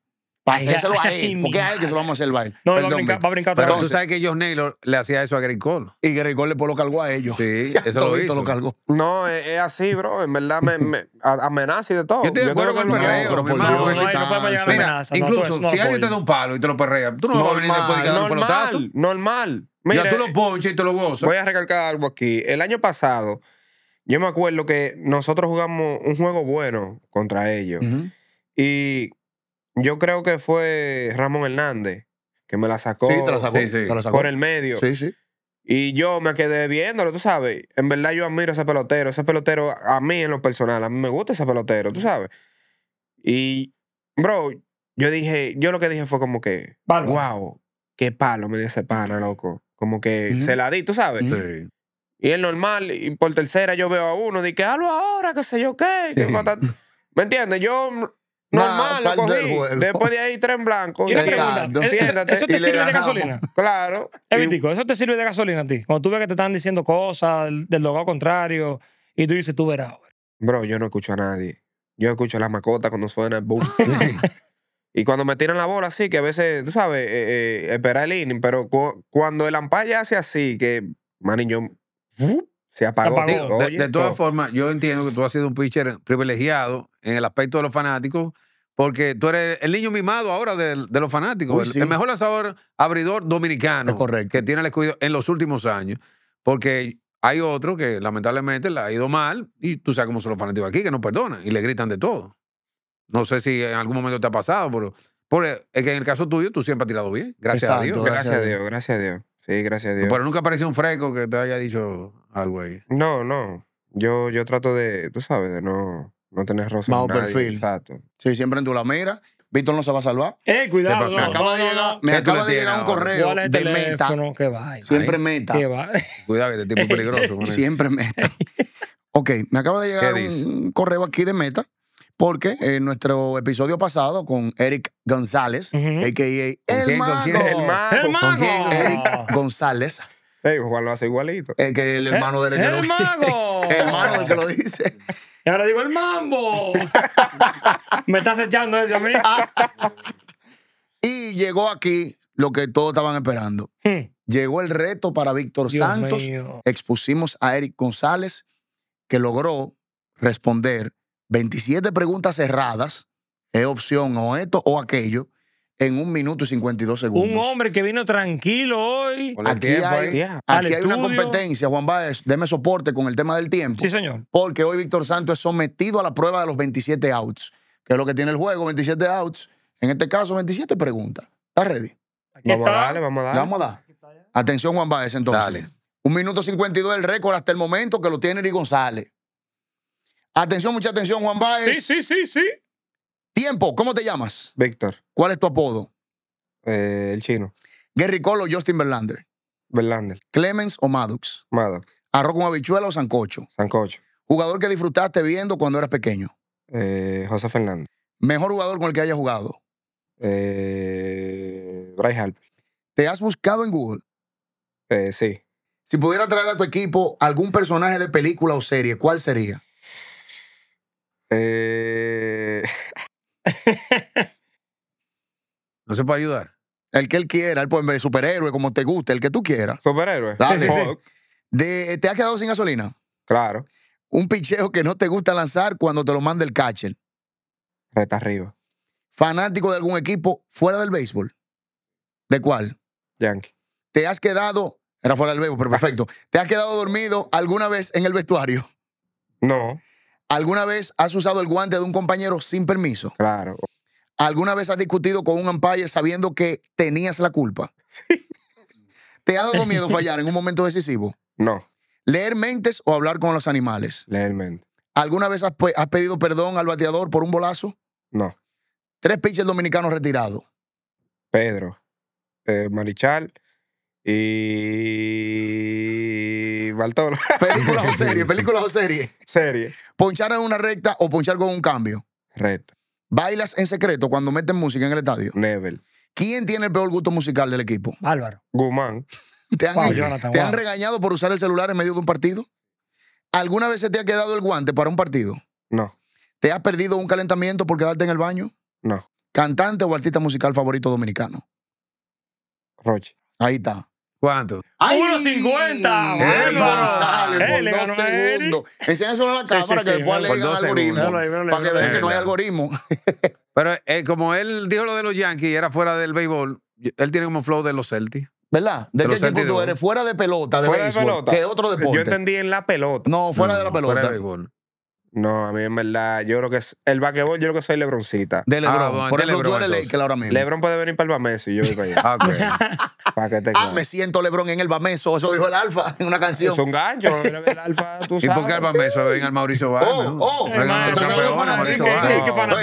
Eso a él, porque a él que se lo vamos a hacer el baile. No, Perdón, va a brincar, Pero tú sabes que Josh Naylor le hacía eso a Greg Y Greg le puso lo a ellos. Sí, [laughs] eso lo, hizo. lo cargó. No, es, así, bro. En verdad, me, amenaza y de todo. Yo estoy de acuerdo con el perreo. No, Incluso, si alguien te da un palo y te lo perrea, tú no vas a venir después de un pelotazo. Normal, Mira, ya tú lo ponches y te lo gozas. Voy a recalcar algo aquí. El año pasado, yo me acuerdo que nosotros jugamos un juego bueno contra ellos. Y yo creo que fue Ramón Hernández que me la sacó, sí, te la sacó, por el medio. Sí, sí. Y yo me quedé viéndolo, tú sabes. En verdad yo admiro ese pelotero. Ese pelotero, a mí en lo personal, a mí me gusta ese pelotero, tú sabes. Y, bro, yo dije, yo lo que dije fue como que, wow, qué palo me dio ese pana, loco. Como que se la di, tú sabes. sí. Y es normal, y por tercera yo veo a uno, dije, hazlo ahora, qué sé yo qué. ¿Me entiendes? Yo Normal, lo cogí. Después de ahí, tren blanco. siéntate. ¿Eso te sirve de gasolina? Claro. Eh, ¿eso te sirve de gasolina a ti? Cuando tú ves que te están diciendo cosas del logado contrario y tú dices, tú verás. Bro, yo no escucho a nadie. Yo escucho a las macotas cuando suena el boom. [laughs] y cuando me tiran la bola así, que a veces, tú sabes, eh, eh espera el inning, pero cuando el ampalla hace así, que, man, yo de, todas formas, yo entiendo que tú has sido un pitcher privilegiado en el aspecto de los fanáticos, porque tú eres el niño mimado ahora de, los fanáticos. el, mejor lanzador abridor dominicano que tiene el escudo en los últimos años. Porque hay otro que lamentablemente le ha ido mal y tú sabes cómo son los fanáticos aquí, que no perdonan y le gritan de todo. No sé si en algún momento te ha pasado, pero, es eh, que en el caso tuyo tú siempre has tirado bien. Gracias a Dios. Gracias, a Dios, gracias a Dios. Sí, gracias a Dios. Pero nunca apareció un fresco que te haya dicho algo ahí. No, no. Yo, yo trato de, tú sabes, de no, no tener rosa. Bajo perfil. Exacto. Sí, siempre en tu la mira. Víctor no se va a salvar. Eh, cuidado. me acaba de llegar, un correo de meta. siempre meta. Cuidado, que este tipo es peligroso. [laughs] siempre meta. ok, me acaba de llegar un correo aquí de meta porque en nuestro episodio pasado con Eric González, a.k.a. El, quién, el Mago. El Mago. Eric González. Ey, lo hace igualito. El, que el hermano del que el lo Dice. [laughs] El hermano del que lo dice. Y ahora digo, el mambo. [laughs] Me estás echando eso eh, a mí. y llegó aquí lo que todos estaban esperando. Hmm. Llegó el reto para Víctor Santos. Expusimos a Eric González, que logró responder 27 preguntas cerradas, es opción o esto o aquello, en un minuto y 52 segundos. Un hombre que vino tranquilo hoy. Aquí, hay, una competencia, Juan Báez, deme soporte con el tema del tiempo. Sí, señor. Porque hoy Víctor Santos es sometido a la prueba de los 27 outs, que es lo que tiene el juego, 27 outs. En este caso, 27 preguntas. ¿Estás ready? vamos a darle, vamos a darle. dar. Atención, Juan Báez, entonces. Un minuto 52 el récord hasta el momento que lo tiene Eri González. Atención, mucha atención, Juan Baez Sí, sí, sí, sí. Tiempo, ¿cómo te llamas? Víctor. ¿Cuál es tu apodo? Eh, el chino. Gary Cole o Justin Verlander. Verlander. Clemens o Maddox. Maddox. Arroz con habichuela o sancocho. Sancocho. Jugador que disfrutaste viendo cuando eras pequeño. Eh, José Fernández. Mejor jugador con el que haya jugado. Eh, Bryce Harper. ¿Te has buscado en Google? sí. Si pudiera traer a tu equipo algún personaje de película o serie, ¿cuál sería? Eh... [laughs] no se puede ayudar. El que él quiera, el puede superhéroe, como te guste, el que tú quieras. Superhéroe. Dale. [laughs] ¿Te has quedado sin gasolina? Claro. Un picheo que no te gusta lanzar cuando te lo manda el catcher. Reta arriba. Fanático de algún equipo fuera del béisbol. ¿De cuál? Yankee. ¿Te has quedado, era fuera del béisbol, pero [laughs] perfecto. ¿Te has quedado dormido alguna vez en el vestuario? No. ¿Alguna vez has usado el guante de un compañero sin permiso? Claro. ¿Alguna vez has discutido con un umpire sabiendo que tenías la culpa? Sí. [laughs] ¿Te ha dado miedo fallar en un momento decisivo? No. ¿Leer mentes o hablar con los animales? Leer mentes. ¿Alguna vez has, pedido perdón al bateador por un bolazo? No. Tres pitchers dominicanos retirados. Pedro, eh, Marichal y. Bartolo. [laughs] ¿Películas o series? [laughs] ¿Películas o series? Serie. ¿Ponchar en una recta o ponchar con un cambio? Recta. ¿Bailas en secreto cuando meten música en el estadio? Never. ¿Quién tiene el peor gusto musical del equipo? Álvaro. Guzmán. ¿Te, han, han regañado por usar el celular en medio de un partido? ¿Alguna vez se te ha quedado el guante para un partido? No. ¿Te has perdido un calentamiento por quedarte en el baño? No. ¿Cantante o artista musical favorito dominicano? Roche. Ahí está. ¿Cuánto? ¡Ay! ¡1.50! ¡Bueno! González, dos segundos. ganó a Enséñaselo a la cámara que después le digan algoritmo. para que vean que no hay algoritmo. [laughs] Pero eh, como él dijo lo de los Yankees y era fuera del béisbol, él tiene como flow de los Celtics. ¿Verdad? ¿De, qué tiempo tú eres? Fuera de pelota, de fuera de pelota. que otro deporte. Yo entendí en la pelota. No, fuera de la pelota. Fuera de béisbol. No, a mí en verdad, yo creo que El vaquebol, yo creo que soy Lebroncita. De Lebron. Ah, por Lebron, tú eres ahora mismo. Lebron puede venir para el Bameso y yo voy allá. [laughs] Ah, [laughs] para que te ah, me siento Lebron en el Bameso. Eso dijo el Alfa en una canción. Es un gancho. El Alfa, ¿Y por qué el Bameso? Ven al Mauricio Vargas. Oh, oh. Yo ¿eh? Mauricio, hermano.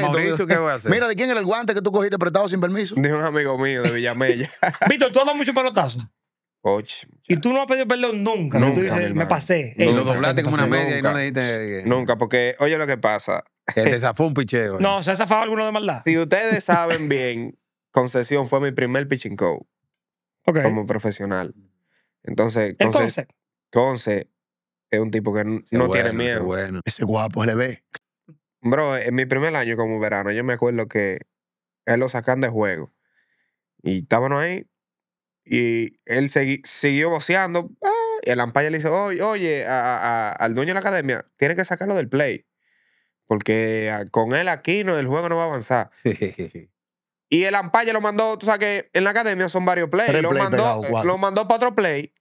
Mauricio, ¿qué voy a hacer? Mira, ¿de quién era el guante que tú cogiste prestado sin permiso? De un amigo mío de Villamella. Víctor, ¿tú has dado mucho pelotazo? Y tú no has pedido perdón nunca. Nunca. Tú me pasé. y lo doblaste como una media y no le dijiste. Eh, eh. Nunca, porque oye lo que pasa. Que te [laughs] zafó un picheo. No, eh. se ha zafado alguno de maldad. Si ustedes saben bien, Concesión fue mi primer pitching coach. Como profesional. Entonces, Conce, Conce es un tipo que no tiene miedo. Ese, guapo le ve. Bro, en mi primer año como verano, yo me acuerdo que él lo sacan de juego. Y estábamos ahí, y él siguió voceando. Ah, y el Ampaya le dice, oye, oye al dueño de la academia, tiene que sacarlo del play. Porque ah, con él aquí no, el juego no va a avanzar. [laughs] y el Ampaya lo mandó, tú sabes que en la academia son varios plays. Lo, mandó, lo mandó para otro play.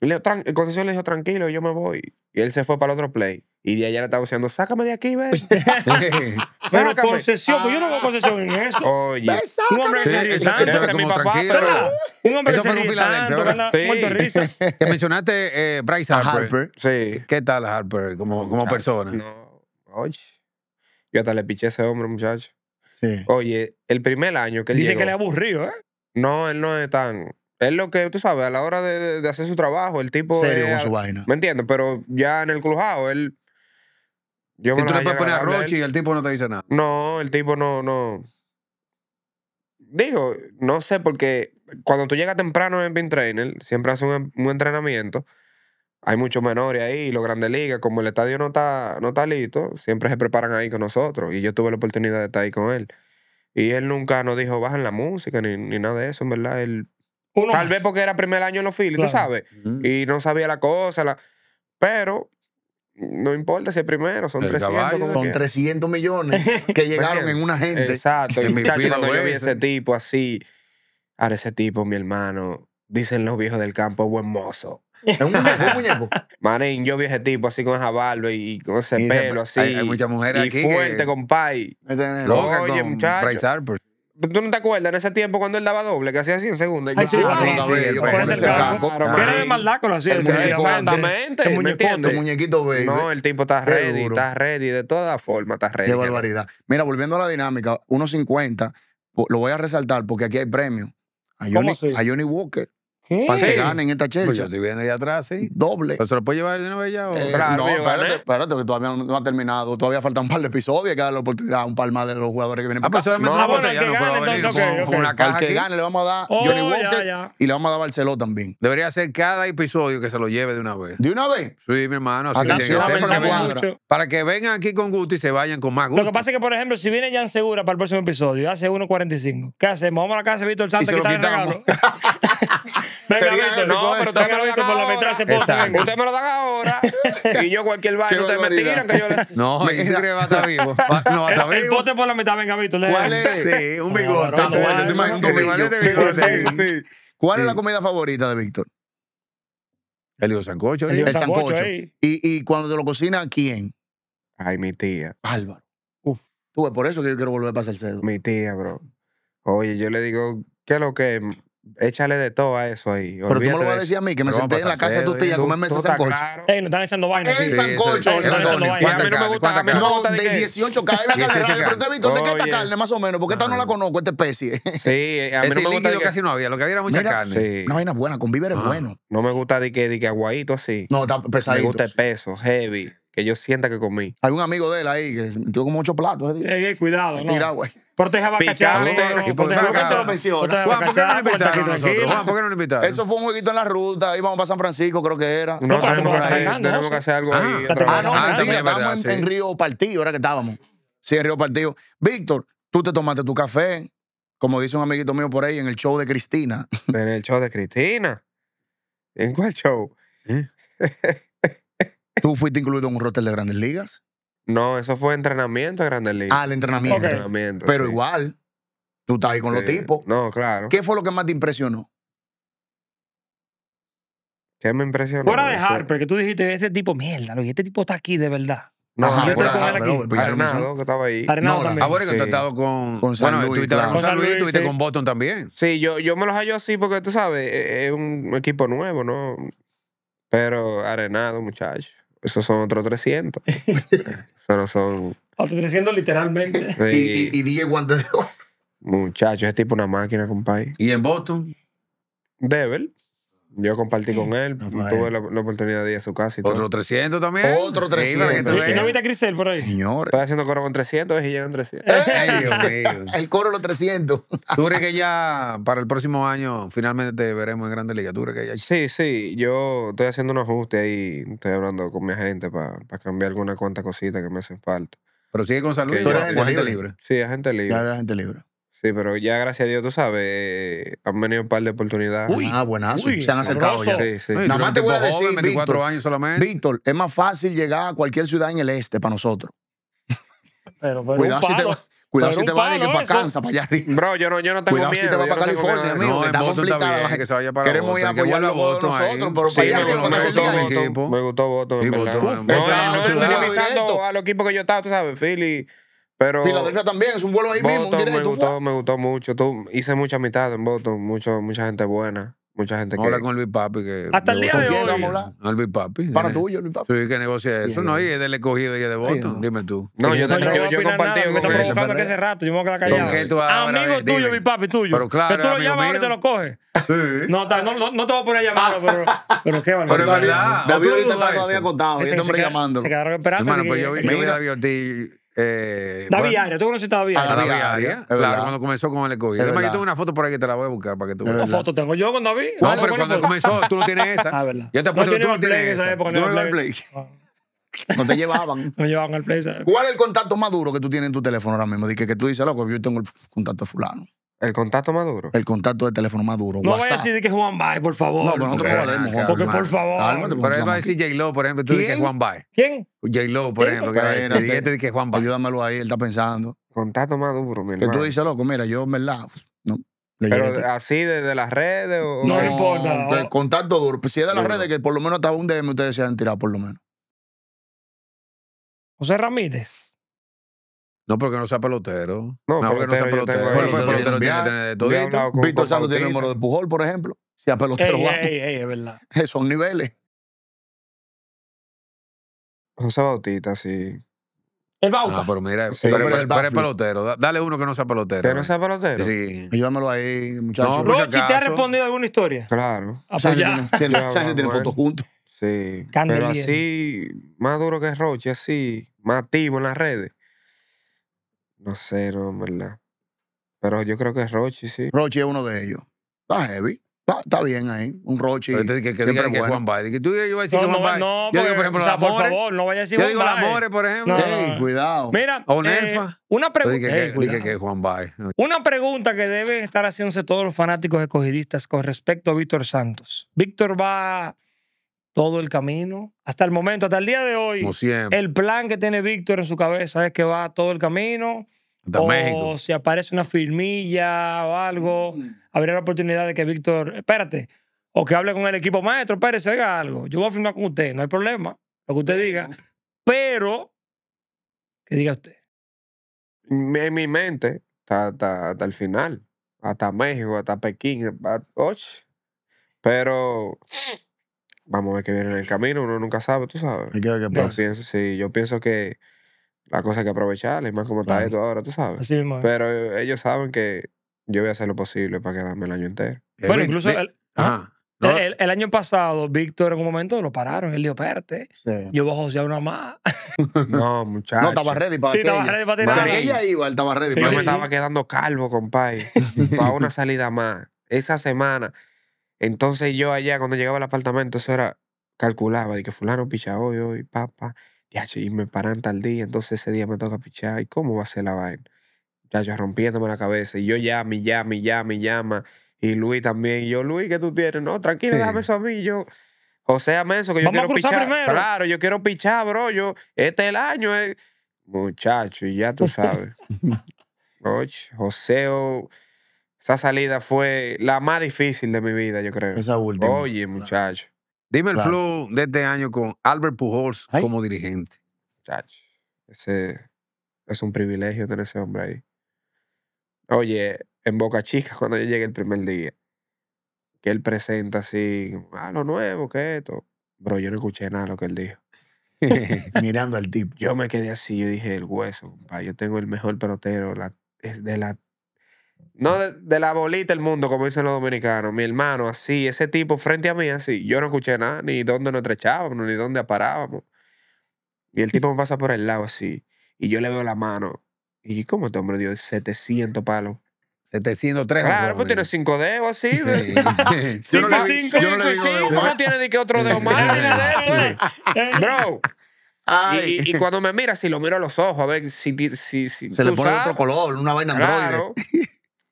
le, el concesión le dijo, tranquilo, yo me voy. Y él se fue para el otro play. Y de allá le estaba diciendo, sácame de aquí, ¿ves? [laughs] pero posesión pues yo no veo ah. posesión en eso. Oye. Un hombre que se ese mi papá. Pero, Un hombre que se de sí. [laughs] Que mencionaste eh, Bryce Harper. Sí. ¿Qué tal Harper como, como persona? No, oye. Yo hasta le piché a ese hombre, muchacho. Sí. Oye, el primer año que él Dice que le aburrido, ¿eh? No, él no es tan... Es lo que, tú sabes, a la hora de, de hacer su trabajo, el tipo... Serio con su vaina. ¿Me entiendes? Pero ya en el crujado, él yo me tú poner a Rochi y el tipo no te dice nada. No, el tipo no, no. Digo, no sé, porque cuando tú llegas temprano en Pin Trainer, siempre hace un, entrenamiento. Hay muchos menores ahí, los grandes ligas, como el estadio no está, no listo, siempre se preparan ahí con nosotros. Y yo tuve la oportunidad de estar ahí con él. Y él nunca nos dijo, bajan la música, ni, nada de eso, en verdad. tal vez porque era primer año en los Phillies, tú sabes. Y no sabía la cosa. La... Pero no importa si es primero, son el 300. son 300 millones [laughs] que llegaron en una gente. Exacto. Y cuando yo vi ese tipo así, ahora ese tipo, mi hermano, dicen los viejos del campo, buen mozo. Es un muñeco, muñeco. [laughs] Marín, yo vi ese tipo así con esa barba y con ese pelo así. Hay, muchas mujeres y fuerte, que... compay. Oye, muchachos. ¿Tú no te acuerdas en ese tiempo cuando él daba doble, que hacía así en segunda? Ay, sí, ah, sí, sí, Era de maldad así. Exactamente, ¿me muñequito baby. No, el tipo está ready, está ready, de todas formas está ready. Qué barbaridad. Mira, volviendo a la dinámica, 1.50, lo voy a resaltar porque aquí hay premio. A Johnny, a Johnny Walker. Para que ganen esta chela. Pues yo estoy viendo ahí atrás, sí. Doble. ¿Pero se lo puede llevar de nuevo ya? O... Eh, no, espérate, espérate, que todavía no ha terminado. Todavía faltan un par de episodios. Hay que da la oportunidad a un par más de los jugadores que vienen ah, para pues acá. No, no, ya no con, una que gane le vamos a dar oh, Johnny Walker y le vamos a dar Barceló también. Debería ser cada episodio que se lo lleve de una vez. ¿De una vez? Sí, mi hermano. Así que para, que para, que vengan aquí con gusto y se vayan con más gusto. Lo que pasa es que, por ejemplo, si viene Jan Segura para el próximo episodio, hace 1.45. ¿Qué hacemos? Vamos a la casa de Víctor Santos que está ahí? [laughs] Venga, Víctor, este, no, pero usted me lo dan ahora. Usted me lo dan ahora y yo cualquier baño, ustedes me tiran que yo le... No, [laughs] Ingrid va a estar vivo. [laughs] No, estar vivo. El pote por la mitad, venga, Víctor. ¿Cuál es? Sí, un bigote. ¿Cuál es la comida favorita de Víctor? El sancocho. El ¿eh? sancocho. Y cuando te lo cocina, ¿quién? Ay, mi tía. Álvaro. Uf. Tú, es por eso que yo quiero volver para Salcedo. Mi tía, bro. Oye, yo le digo, ¿qué es lo que Échale de todo a eso ahí. Pero tú me lo vas a decir a mí, que me senté en la casa de tu tía a comerme ese sancocho. Ey, nos están echando vainas. El sancocho, A mí no me gusta. No, de 18 carnes. Pero te he visto, esta carne más o menos? Porque esta no la conozco, esta especie. Sí, a mí no me gusta. casi no había, lo que había era mucha carne. Una vaina buena, con víveres bueno. No me gusta de que aguadito así. No, está pesadito. Me gusta el peso, heavy que yo sienta que comí. Hay un amigo de él ahí que metió como ocho platos. cuidado, ¿no? güey. Proteja ¿Por qué no lo Eso fue un jueguito en la ruta. Íbamos para San Francisco, creo que era. No, tenemos que hacer algo ah, ahí. Ah, no, Estábamos en Río Partido, ahora que estábamos. Sí, en Río Partido. Víctor, tú te tomaste tu café, como dice un amiguito mío por ahí, en el show de Cristina. [laughs] ¿En el show de Cristina? ¿En cuál show? ¿Eh? [laughs] ¿Tú fuiste incluido en un roster de grandes ligas? No, eso fue entrenamiento de Grandes Ligas. Ah, el entrenamiento. entrenamiento Pero igual, tú estás ahí con los tipos. No, claro. ¿Qué fue lo que más te impresionó? ¿Qué me impresionó? Fuera de Harper, que tú dijiste, ese tipo, mierda, lo este tipo está aquí de verdad. No, Ajá, yo pues, aquí. Pues, Arenado, que estaba ahí. Arenado también. Ah, bueno, que tú has con, San bueno, Luis. Tuviste con San Luis, con Boston también. Sí, yo, yo me los hallo así porque, tú sabes, e, e, es un equipo nuevo, ¿no? Pero Arenado, muchachos, Esos son otros 300. [laughs] Pero son. creciendo literalmente. [laughs] Y, y, y Muchachos, es tipo una máquina, compadre. ¿Y en Boston? Devil. Yo compartí con él, tuve la, oportunidad de ir a su casa y todo. Otro 300 también. Otro 300. Sí, no viste a Crisel por ahí? Señor. Estoy haciendo coro con 300 y llegan 300. Ay, Dios mío. El coro los 300. [laughs] ¿Tú crees que ya para el próximo año finalmente te veremos en Grande Liga? ¿Tú crees que Sí, sí. Yo estoy haciendo un ajuste ahí. Estoy hablando con mi agente para, cambiar alguna cuanta cosita que me hacen falta. Pero sigue con salud. Pero agente libre. libre. Sí, agente libre. Claro, gente libre. Sí, pero ya gracias a Dios, tú sabes, han venido un par de oportunidades. Uy, ah, buenazo. se han acercado Sí, sí. Nada más te voy a decir, Víctor, años solamente. Víctor, es más fácil llegar a cualquier ciudad en el este para nosotros. Pero, pero cuidado, si te, cuidado si te vas a ir para Kansas, para allá arriba. Bro, yo no, yo no tengo cuidado miedo. Cuidado si te vas para California, amigo, no, está que se vaya para Queremos ir a apoyar a nosotros, pero para allá Me gustó Boston, en verdad. No, estoy minimizando a los equipos que yo estaba, tú sabes, Philly... Pero Filadelfia también, es un vuelo ahí Boston mismo. me gustó, me gustó mucho. Tú, hice mucha amistad en Voto, mucho, mucha gente buena. Mucha gente Habla que... con Luis Papi. Que Hasta el día de hoy. Vamos a hablar? Luis Papi. Para eh. tuyo, Luis Papi. Sí, que negocia eso. no, y es del escogido y es de Voto. Dime tú. No, yo, no, yo, yo, yo he compartido con Estamos que ese rato, yo me voy a quedar callado. ¿Con qué tú hablas? Amigo tuyo, Luis Papi, tuyo. Pero claro, Que tú lo llamas ahora y te lo coges. Sí. No, no, no te voy a poner a llamar, ah. pero, pero qué valor. Pero es verdad. David ahorita está todavía contado. y este hombre llamando. Se quedaron esperando. Bueno pues yo vi a David Ortiz eh, David Aria, ¿tú conoces a David Aria? A David Aria, claro, cuando comenzó con el ECOI. Además, yo tengo una foto por ahí que te la voy a buscar para que tú ¿Una foto tengo yo con David? No, pero cuando comenzó, tú no tienes esa. [laughs] Ah, yo te apuesto que tú no tienes esa. Tú no play. Ah. te llevaban. [laughs] no llevaban el play. ¿Cuál es el contacto más duro que tú tienes en tu teléfono ahora mismo? Dice que tú dices, loco, yo tengo el contacto fulano. ¿El contacto más duro? El contacto de teléfono más duro. No voy a decir que es Juan Baez, por favor. No, pero no valemos, Porque, por favor. pero él va a decir J-Lo, por ejemplo. Tú dices que Juan Baez. ¿Quién? J-Lo, por ejemplo. Que este que Juan Ayúdamelo ahí, él está pensando. Contacto más duro, mira. Que tú dices, loco, mira, yo me la No, pero así de las redes no, importa contacto duro si es de las redes que por lo menos hasta un DM ustedes se han tirado por lo menos José Ramírez no, porque no sea pelotero. No, porque no sea pelotero. tiene, Víctor Santos tiene el número de Pujol, por ejemplo. Si a pelotero ey, es verdad. Esos niveles. José Bautista, sí. El Bauta. Ah, pero mira, el, pelotero. Dale uno que no sea pelotero. Que no eh. sea pelotero. Sí. Ayúdamelo ahí, muchachos. No, Rochi, ¿te ha respondido alguna historia? Claro. O ah, pues sea, tiene, tiene [laughs] fotos juntos. Sí. Pero así, más duro que Rochi, así, más activo en las redes. No sé, no, mm. verdad. Pero yo creo que es Rochi, sí. Rochi es uno de ellos. Está heavy. Está, bien ahí. Un Rochi. Pero este, siempre Juan Biden. Que tú yo iba a decir Juan digo, pues, por ejemplo, por favor, no vaya a decir Yo Juan digo More, por ejemplo. Ey, cuidado. Mira, o Nerfa. Eh, una pregunta. Juan Una pregunta que deben estar haciéndose todos los fanáticos escogidistas con respecto a Víctor Santos. Víctor va todo el camino. Hasta el momento, hasta el día de hoy, el plan que tiene Víctor en su cabeza es que va todo el camino. Hasta o si aparece una filmilla o algo, mm. habría la oportunidad de que Víctor, espérate, o que hable con el equipo maestro, espérese, haga algo. Yo voy a firmar con usted, no hay problema, lo que usted diga. Pero, ¿qué diga usted. En mi mente, hasta, el final, hasta México, hasta Pekín, pero vamos a ver qué viene en el camino, uno nunca sabe, tú sabes. Yo pienso, sí, yo pienso que la cosa hay que aprovecharla, es más como está esto ahora, tú sabes. Pero ellos saben que yo voy a hacer lo posible para quedarme el año entero. Eh, bueno, incluso... ¿ah? El, El, año pasado, Víctor en un momento lo pararon. Él dio perte, yo voy a josear una más. [laughs] No, muchachos. [laughs] No, estaba ready para sí, estaba ready para tirar. ella iba, estaba ready. yo me estaba quedando calvo, compadre. [laughs] para una salida más. Esa semana entonces yo allá, cuando llegaba al apartamento, eso era, calculaba, de que fulano picha hoy, hoy, papá, y me paran tal día, entonces ese día me toca pichar, ¿y cómo va a ser la vaina? Ya yo rompiéndome la cabeza, y yo llamo, y llamo, llamo, y llama, y Luis también, y yo, Luis, ¿qué tú tienes? No, tranquilo, déjame eso a mí, yo... José sea, que yo quiero pichar. Claro, yo quiero pichar, bro. Yo, este es el año. Eh. Muchacho, y ya tú [laughs] sabes. [laughs] Oye, Joseo esa salida fue la más difícil de mi vida, yo creo. Esa última. Oye, muchacho. Dime el flow de este año con Albert Pujols como dirigente. Muchacho, ese es un privilegio tener ese hombre ahí. Oye, en Boca Chica, cuando yo llegué el primer día, que él presenta así, ah, lo nuevo, que esto. Bro, yo no escuché nada de lo que él dijo. [laughs] Mirando al tipo. Yo me quedé así, yo dije, el hueso, compa, yo tengo el mejor pelotero de la no, de, la bolita el mundo, como dicen los dominicanos. Mi hermano, así, ese tipo frente a mí, así. Yo no escuché nada, ni dónde nos estrechábamos, ni dónde aparábamos. Y el tipo me pasa por el lado así. Y yo le veo la mano. ¿Y cómo este hombre dio 700 palos? 703 Claro, pues tiene 5 dedos así. 5, [laughs] cinco 5, No tiene ni que otro dedo más ni nada de eso. Eh. [laughs] Bro. Y, cuando me mira, si lo miro a los ojos, a ver si. si, si Se le pone otro color, una vaina claro. [laughs]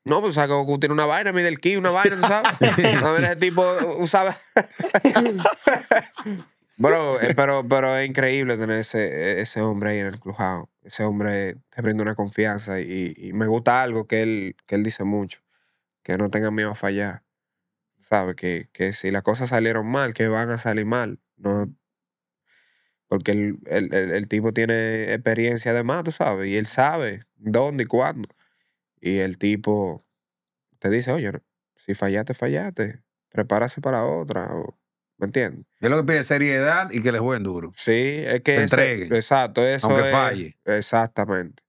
No, pues o sea, tiene una vaina, mide el ki, una vaina, ¿tú sabes? [laughs] A ver, ese tipo ¿sabes? [laughs] Bro, eh, pero, pero es increíble tener ese, ese hombre ahí en el crujado. Ese hombre te brinda una confianza y, me gusta algo que él, que él dice mucho, que no tenga miedo a fallar. ¿Sabes? Que, que si las cosas salieron mal, que van a salir mal. No, porque el, el, el tipo tiene experiencia de más, tú sabes, y él sabe dónde y cuándo. Y el tipo te dice, oye, si fallaste, fallaste. Prepárase para otra. ¿Me entiendes? Es lo que pide seriedad y que le jueguen duro. Sí, es que. Se entregue. Exacto, eso. Aunque es, falle. Exactamente.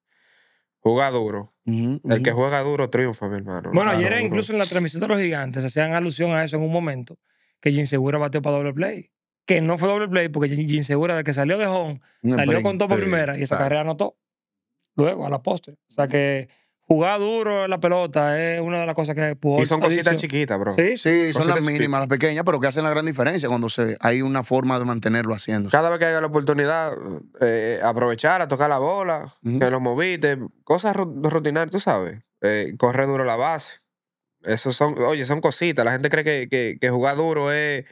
Juega duro. El que juega duro triunfa, mi hermano. Bueno, ayer incluso en la transmisión de los gigantes hacían alusión a eso en un momento, que Jim Segura bateó para doble play. Que no fue doble play porque Jim Segura, de que salió de home, salió con topo primera y esa carrera anotó. Luego, a la postre. O sea que jugar duro en la pelota es una de las cosas que puedo. Y son cositas chiquitas, bro. Sí, son las mínimas, las pequeñas, pero que hacen la gran diferencia cuando se, hay una forma de mantenerlo haciendo. Cada vez que haya la oportunidad, eh, aprovechar, a tocar la bola, que lo moviste, cosas rutinarias, tú sabes. Eh, correr duro la base. Eso son, oye, son cositas. La gente cree que, que, jugar duro es.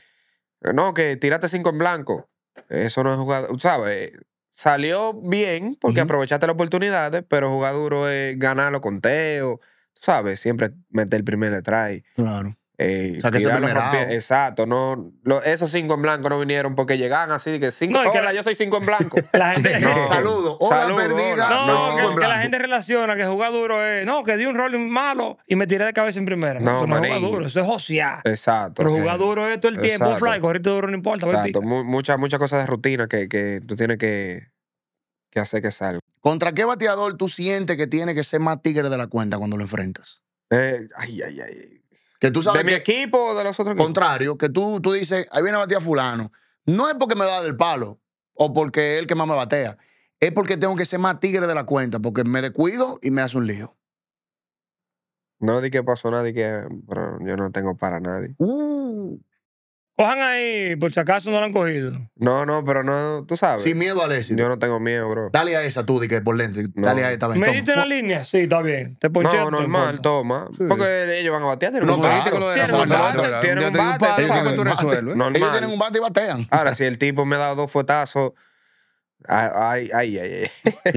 No, que tirarte cinco en blanco. Eso no es jugar, ¿sabes? salió bien porque aprovechaste las oportunidades, pero jugar duro es ganar los teo, sabes, siempre meter el primer detrás Claro. Eh, exacto, no, lo, esos cinco en blanco no vinieron porque llegaban así que cinco. No, hola, yo soy cinco en blanco. [laughs] la gente, no, [laughs] saludo, hola, perdida, No, no que, la gente relaciona que jugar duro es, no, que di un rol malo y me tiré de cabeza en primera. No, eso no es duro, eso es josear. Exacto. Pero jugar duro es todo el tiempo, Un fly, correrte duro no importa. Exacto, muchas mucha cosas de rutina que, que tú tienes que, que hacer que salga. ¿Contra qué bateador tú sientes que tiene que ser más tigre de la cuenta cuando lo enfrentas? Eh, ay, ay, ay de mi equipo o de los otros Contrario, que tú, tú dices, ahí viene a a fulano. No es porque me da del palo o porque es el que más me batea. Es porque tengo que ser más tigre de la cuenta, porque me descuido y me hace un lío. No di que pasó nadie que pero yo no tengo para nadie. Uh, Cojan ahí, por si acaso no lo han cogido. No, no, pero no, tú sabes. Sin miedo al éxito. Yo no tengo miedo, bro. Dale a esa tú, de que por lente. Dale a esta. ¿Me diste una línea? Sí, está bien. No, normal, toma. Porque ellos van a batear. no, un bate. Claro. Tienen un bate. Tienen un bate. Ellos tienen un bate y batean. Ahora, si el tipo me ha dado dos fuetazos... Ay, ay, ay.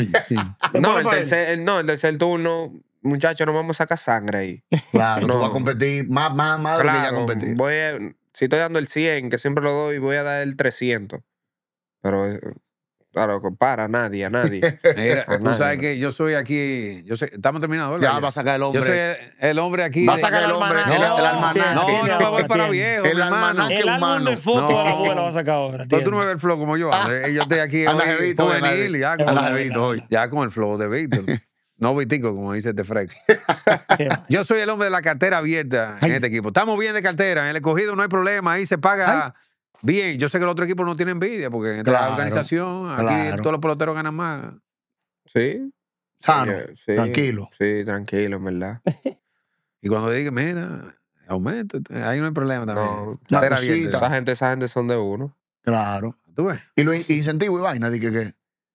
[laughs] no, el pues. tercer, no, el tercer turno muchachos, no vamos a sacar sangre ahí. Claro, no. tú vas a competir más, más, más claro, de ya competir. Voy a, si estoy dando el 100, que siempre lo doy, voy a dar el 300. Pero, eh, claro, para nadie, a nadie. [laughs] Mira, tú sabes que yo soy aquí, yo sé, estamos terminados, ¿verdad? Ya, va a sacar el hombre. Yo soy el, hombre aquí. Va a sacar el, hombre, el, almanaque. No, no, no voy para viejo, El almanaque humano. El álbum de fotos de la abuela va a sacar ahora. Pero tú no me ves el flow como yo, ah. eh, yo estoy aquí hoy, juvenil, ya con, el, ya con el flow de Víctor. No vitico, como dice este Freck. [laughs] Yo soy el hombre de la cartera abierta en este equipo. Estamos bien de cartera. En el escogido no hay problema. Ahí se paga bien. Yo sé que el otro equipo no tiene envidia porque en la organización aquí todos los peloteros ganan más. Sí. Sano. tranquilo. Sí, tranquilo, en verdad. [laughs] y cuando diga, mira, aumento, ahí no hay problema también. cartera abierta. Esa gente, esa gente son de uno. Claro. ¿Tú ves? Y lo incentivo y vaina, de que,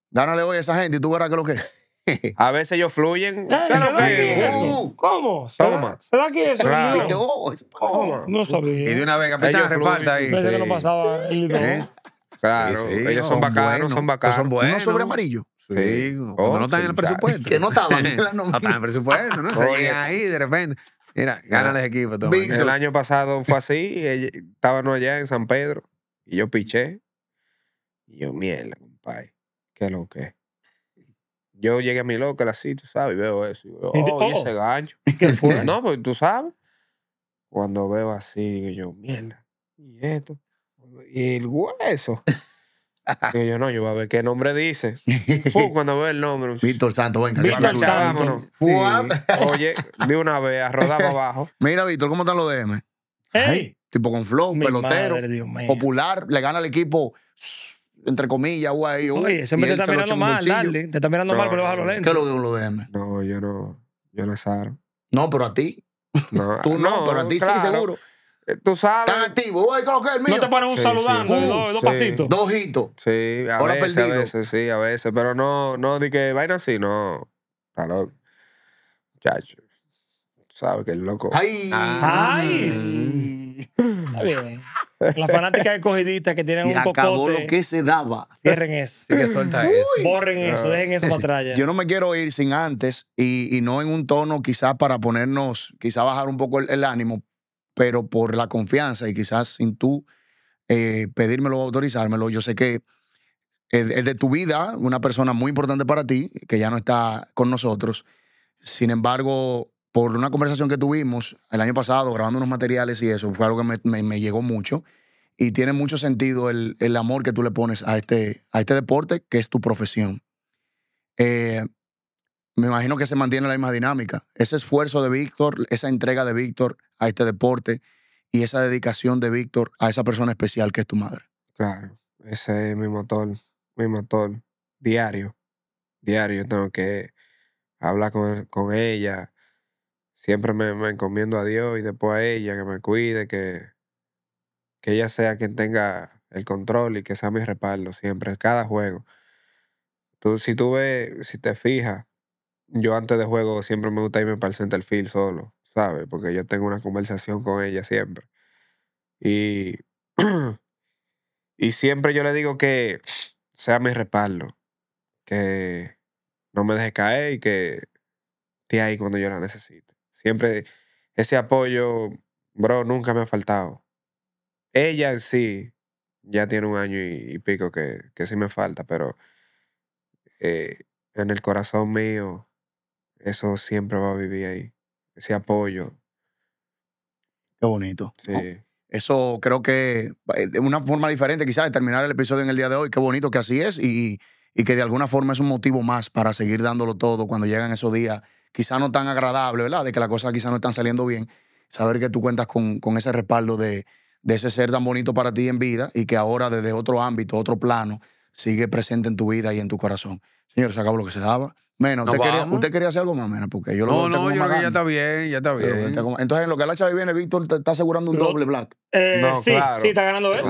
gánale hoy a esa gente y tú verás que lo que [laughs] A veces ellos fluyen. ¿cómo? ¿Cómo? Toma. ¿Será que oh, No sabía. Y de una vez, capitán, ahí. que no pasaba el ¿Eh? Claro. ellos son, bacanos, buenos, son pues bacanos. Son buenos. Uno sobre amarillo. Sí. no están en el oh, presupuesto. Que no estaban en la [laughs] No están en el presupuesto, ¿no? Se ahí de repente. Mira, ganan ah. los equipos. El año pasado fue así. Estábamos allá en San Pedro y yo piché. Y yo, mierda, compadre. ¿Qué lo que yo llegué a mi local así, tú sabes, y veo eso. Y veo, oh, ese oh, gancho. [laughs] no, pues tú sabes. Cuando veo así, digo yo, mierda, y esto, y el hueso. y [laughs] yo, no, yo voy a ver qué nombre dice. [laughs] cuando veo el nombre. Víctor Santo venga. Víctor Santos, ah, Oye, de una vez, rodaba abajo. Mira, Víctor, ¿cómo están los DM? ¡Hey! tipo con flow, un pelotero, popular, le gana al equipo entre comillas, uy ese Oye, siempre te está mirando mal, dale. Te está mirando mal, pero bájalo lento. ¿Qué lo que lo déjame? No, yo no. Yo no Saro. No, pero a ti. [laughs] Tú no, pero a ti sí, seguro. Eh, tú sabes. Tan activo. uy creo que es el mío. No te pones un saludando, dos, uh, pasitos. Dos hitos. Sí, a Ahora veces, perdido. sí, a veces. Pero no, no, ni que vaina así, no. Está loco. Chacho. Sabes que es loco. ¡Ay! ¡Ay! Está bien. Las fanáticas [laughs] escogidita que tienen un cocote. acabó lo que se daba. Cierren eso. eso. Borren eso, dejen eso para atrás Yo no me quiero ir sin antes y, no en un tono quizás para ponernos, quizás bajar un poco el, ánimo, pero por la confianza y quizás sin tú eh, pedírmelo o autorizármelo, yo sé que es de tu vida una persona muy importante para ti que ya no está con nosotros. Sin embargo, por una conversación que tuvimos el año pasado grabando unos materiales y eso, fue algo que me, llegó mucho. Y tiene mucho sentido el, amor que tú le pones a este, a este deporte, que es tu profesión. Eh, me imagino que se mantiene la misma dinámica. Ese esfuerzo de Víctor, esa entrega de Víctor a este deporte y esa dedicación de Víctor a esa persona especial que es tu madre. Claro, ese es mi motor, mi motor diario. Diario, tengo que hablar con, con ella, siempre me, encomiendo a Dios y después a ella que me cuide, que, que ella sea quien tenga el control y que sea mi respaldo siempre, en cada juego. Tú, si tú ves, si te fijas, yo antes de juego siempre me gusta irme para el center field solo, ¿sabes? Porque yo tengo una conversación con ella siempre. Y, [clears throat] y siempre yo le digo que sea mi respaldo, que no me deje caer y que esté ahí cuando yo la necesite. Siempre ese apoyo, bro, nunca me ha faltado. Ella en sí ya tiene un año y, pico que, sí me falta, pero eh, en el corazón mío eso siempre va a vivir ahí. Ese apoyo. Qué bonito. Sí. Eso creo que eh, de una forma diferente quizás de terminar el episodio en el día de hoy. Qué bonito que así es y, y que de alguna forma es un motivo más para seguir dándolo todo cuando llegan esos días quizá no tan agradable, ¿verdad? De que las cosas quizá no están saliendo bien, saber que tú cuentas con, con ese respaldo de, de, ese ser tan bonito para ti en vida y que ahora desde otro ámbito, otro plano, sigue presente en tu vida y en tu corazón. Señor, se acabó lo que se daba. Menos. Usted quería, usted quería, hacer algo más, menos, porque yo lo No, no, yo creo que ya está bien, ya está bien. entonces, en lo que la chave viene, Víctor está asegurando un doble black. Eh, no, sí, claro. sí, está ganando él.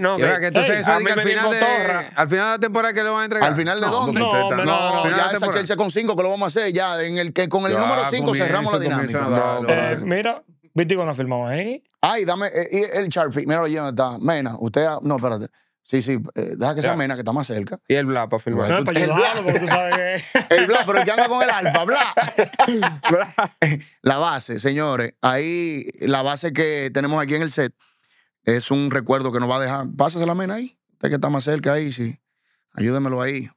No, que, entonces al final, de, al final de la temporada que le van a entregar. ¿Al final de dónde? No, no, no, ya esa Chelsea con cinco que lo vamos a hacer, ya en el que con el número cinco cerramos la dinámica. Eh, mira, Víctor no ha firmado ahí. Ay, dame eh, el Sharpie. Mira, lo lleva está. Mena, usted. Ah, no, espérate. Sí, sí, eh, deja que se mena que está más cerca. Y el bla para filmar. el tú sabes [laughs] El bla, pero el que anda con el alfa, [laughs] bla. La base, señores, ahí la base que tenemos aquí en el set es un recuerdo que nos va a dejar. Pásase la mena ahí, usted que está más cerca ahí, sí. Ayúdemelo ahí.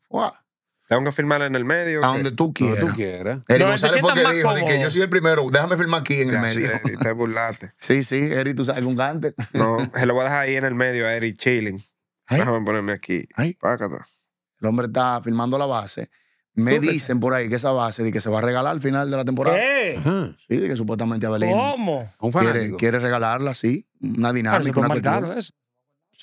Tengo que filmar en el medio. A donde tú Donde quieras. tú quieras. Eri no dijo, que yo soy el primero, déjame firmar aquí en el medio. Te burlaste. [laughs] Sí, sí, Eri, tú sabes, un gante. No, se lo voy a dejar ahí en el medio a Eric chilling. Déjame ponerme aquí. El hombre está firmando la base. Me dicen por ahí que esa base de que se va a regalar al final de la temporada. ¿Qué? Sí, de que supuestamente va ¿Cómo? Un Quiere, regalarla, así Una dinámica, una Eso.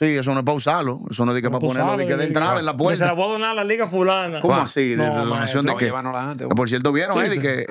Sí, eso no es para usarlo. Eso no es que para ponerlo de que de entrada en la puerta. Se la voy a donar a la liga fulana. ¿Cómo así? ¿De donación de qué? Ah, por cierto, vieron, Eddie, que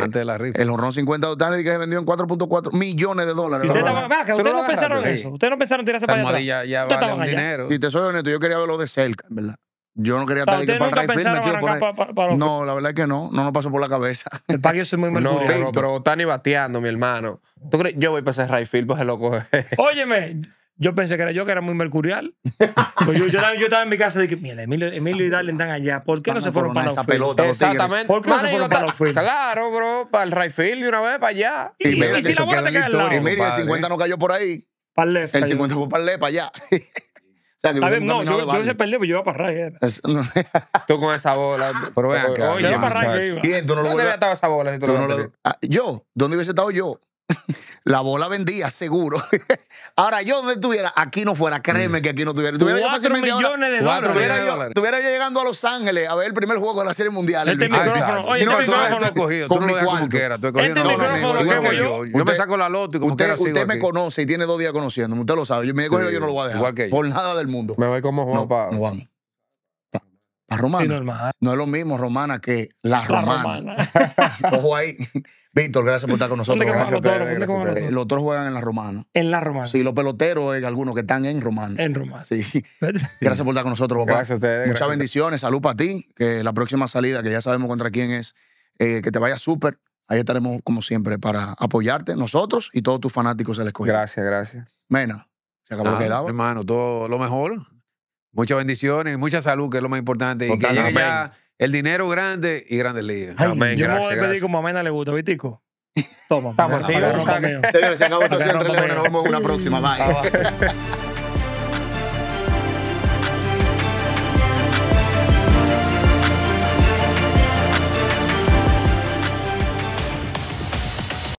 el honrón 50 dólares que se vendió en 4.4 millones de dólares. Ustedes no pensaron eso. Ustedes no pensaron tirarse para allá. ya, ya vale un dinero. Si te soy honesto, yo quería verlo de cerca, verdad. Yo no quería estar que para Rayfield. No, la verdad es que no. No nos pasó por la cabeza. [laughs] El parque es muy mal No, pero, Tani bateando, mi hermano. ¿Tú crees? Yo voy para ese Rayfield, pues es loco eh. Óyeme, yo pensé que era yo, que era muy mercurial. [laughs] Pues yo, yo, estaba en mi casa y dije, mira, Emilio, Emilio y Darlene están allá. ¿Por qué no se fueron para la pelota Exactamente. ¿Por qué no se fueron para Claro, bro. Para el right de una vez, para allá. Y, si la bola te lado. mira, el 50 no cayó por ahí. Para el left. El 50 fue para el left, para allá. [laughs] O sea, que no, yo, yo se perdí, pero yo iba para Ray. Eh. No. [laughs] Tú con esa bola. Pero vean que... Yo iba para Ray. ¿Dónde había estado esa bola ah, Yo, ¿dónde hubiese estado yo? La bola vendía, seguro. [laughs] Ahora, yo donde estuviera, aquí no fuera, créeme mm. que aquí no tuviera. yo millones de dólares. Estuviera yo llegando a Los Ángeles a ver el primer juego de la Serie Mundial. Este el micrófono. Este cogido, con mi este no yo. me saco la loto usted, Usted me conoce y tiene dos días conociéndome. Usted lo sabe. Yo me he cogido, yo no lo voy a dejar. Por nada del mundo. Me voy como Juan no, vamos. Para Romana. no es lo mismo Romana que la Romana. [laughs] Ojo ahí. Víctor, gracias por estar con nosotros. los, otros juegan en la romana. En la romana. Sí, los peloteros, hay eh, algunos que están en romano. En romana. Sí. [laughs] gracias por estar con nosotros, papá. Gracias a ustedes. Muchas bendiciones. Salud para ti. Que la próxima salida, que ya sabemos contra quién es, eh, que te vaya súper. Ahí estaremos, como siempre, para apoyarte, nosotros y todos tus fanáticos del escogida. Gracias, gracias. Mena, se acabó quedado. Hermano, todo lo mejor. Muchas bendiciones, mucha salud, que es lo más importante. y que el dinero grande y grandes ligas. Amén, yo gracias, me voy a pedir como a Mena le gusta, Vitico. Toma. Estamos señor. Señores, se han agotado entre leones. Nos vemos en una próxima. Bye. [laughs]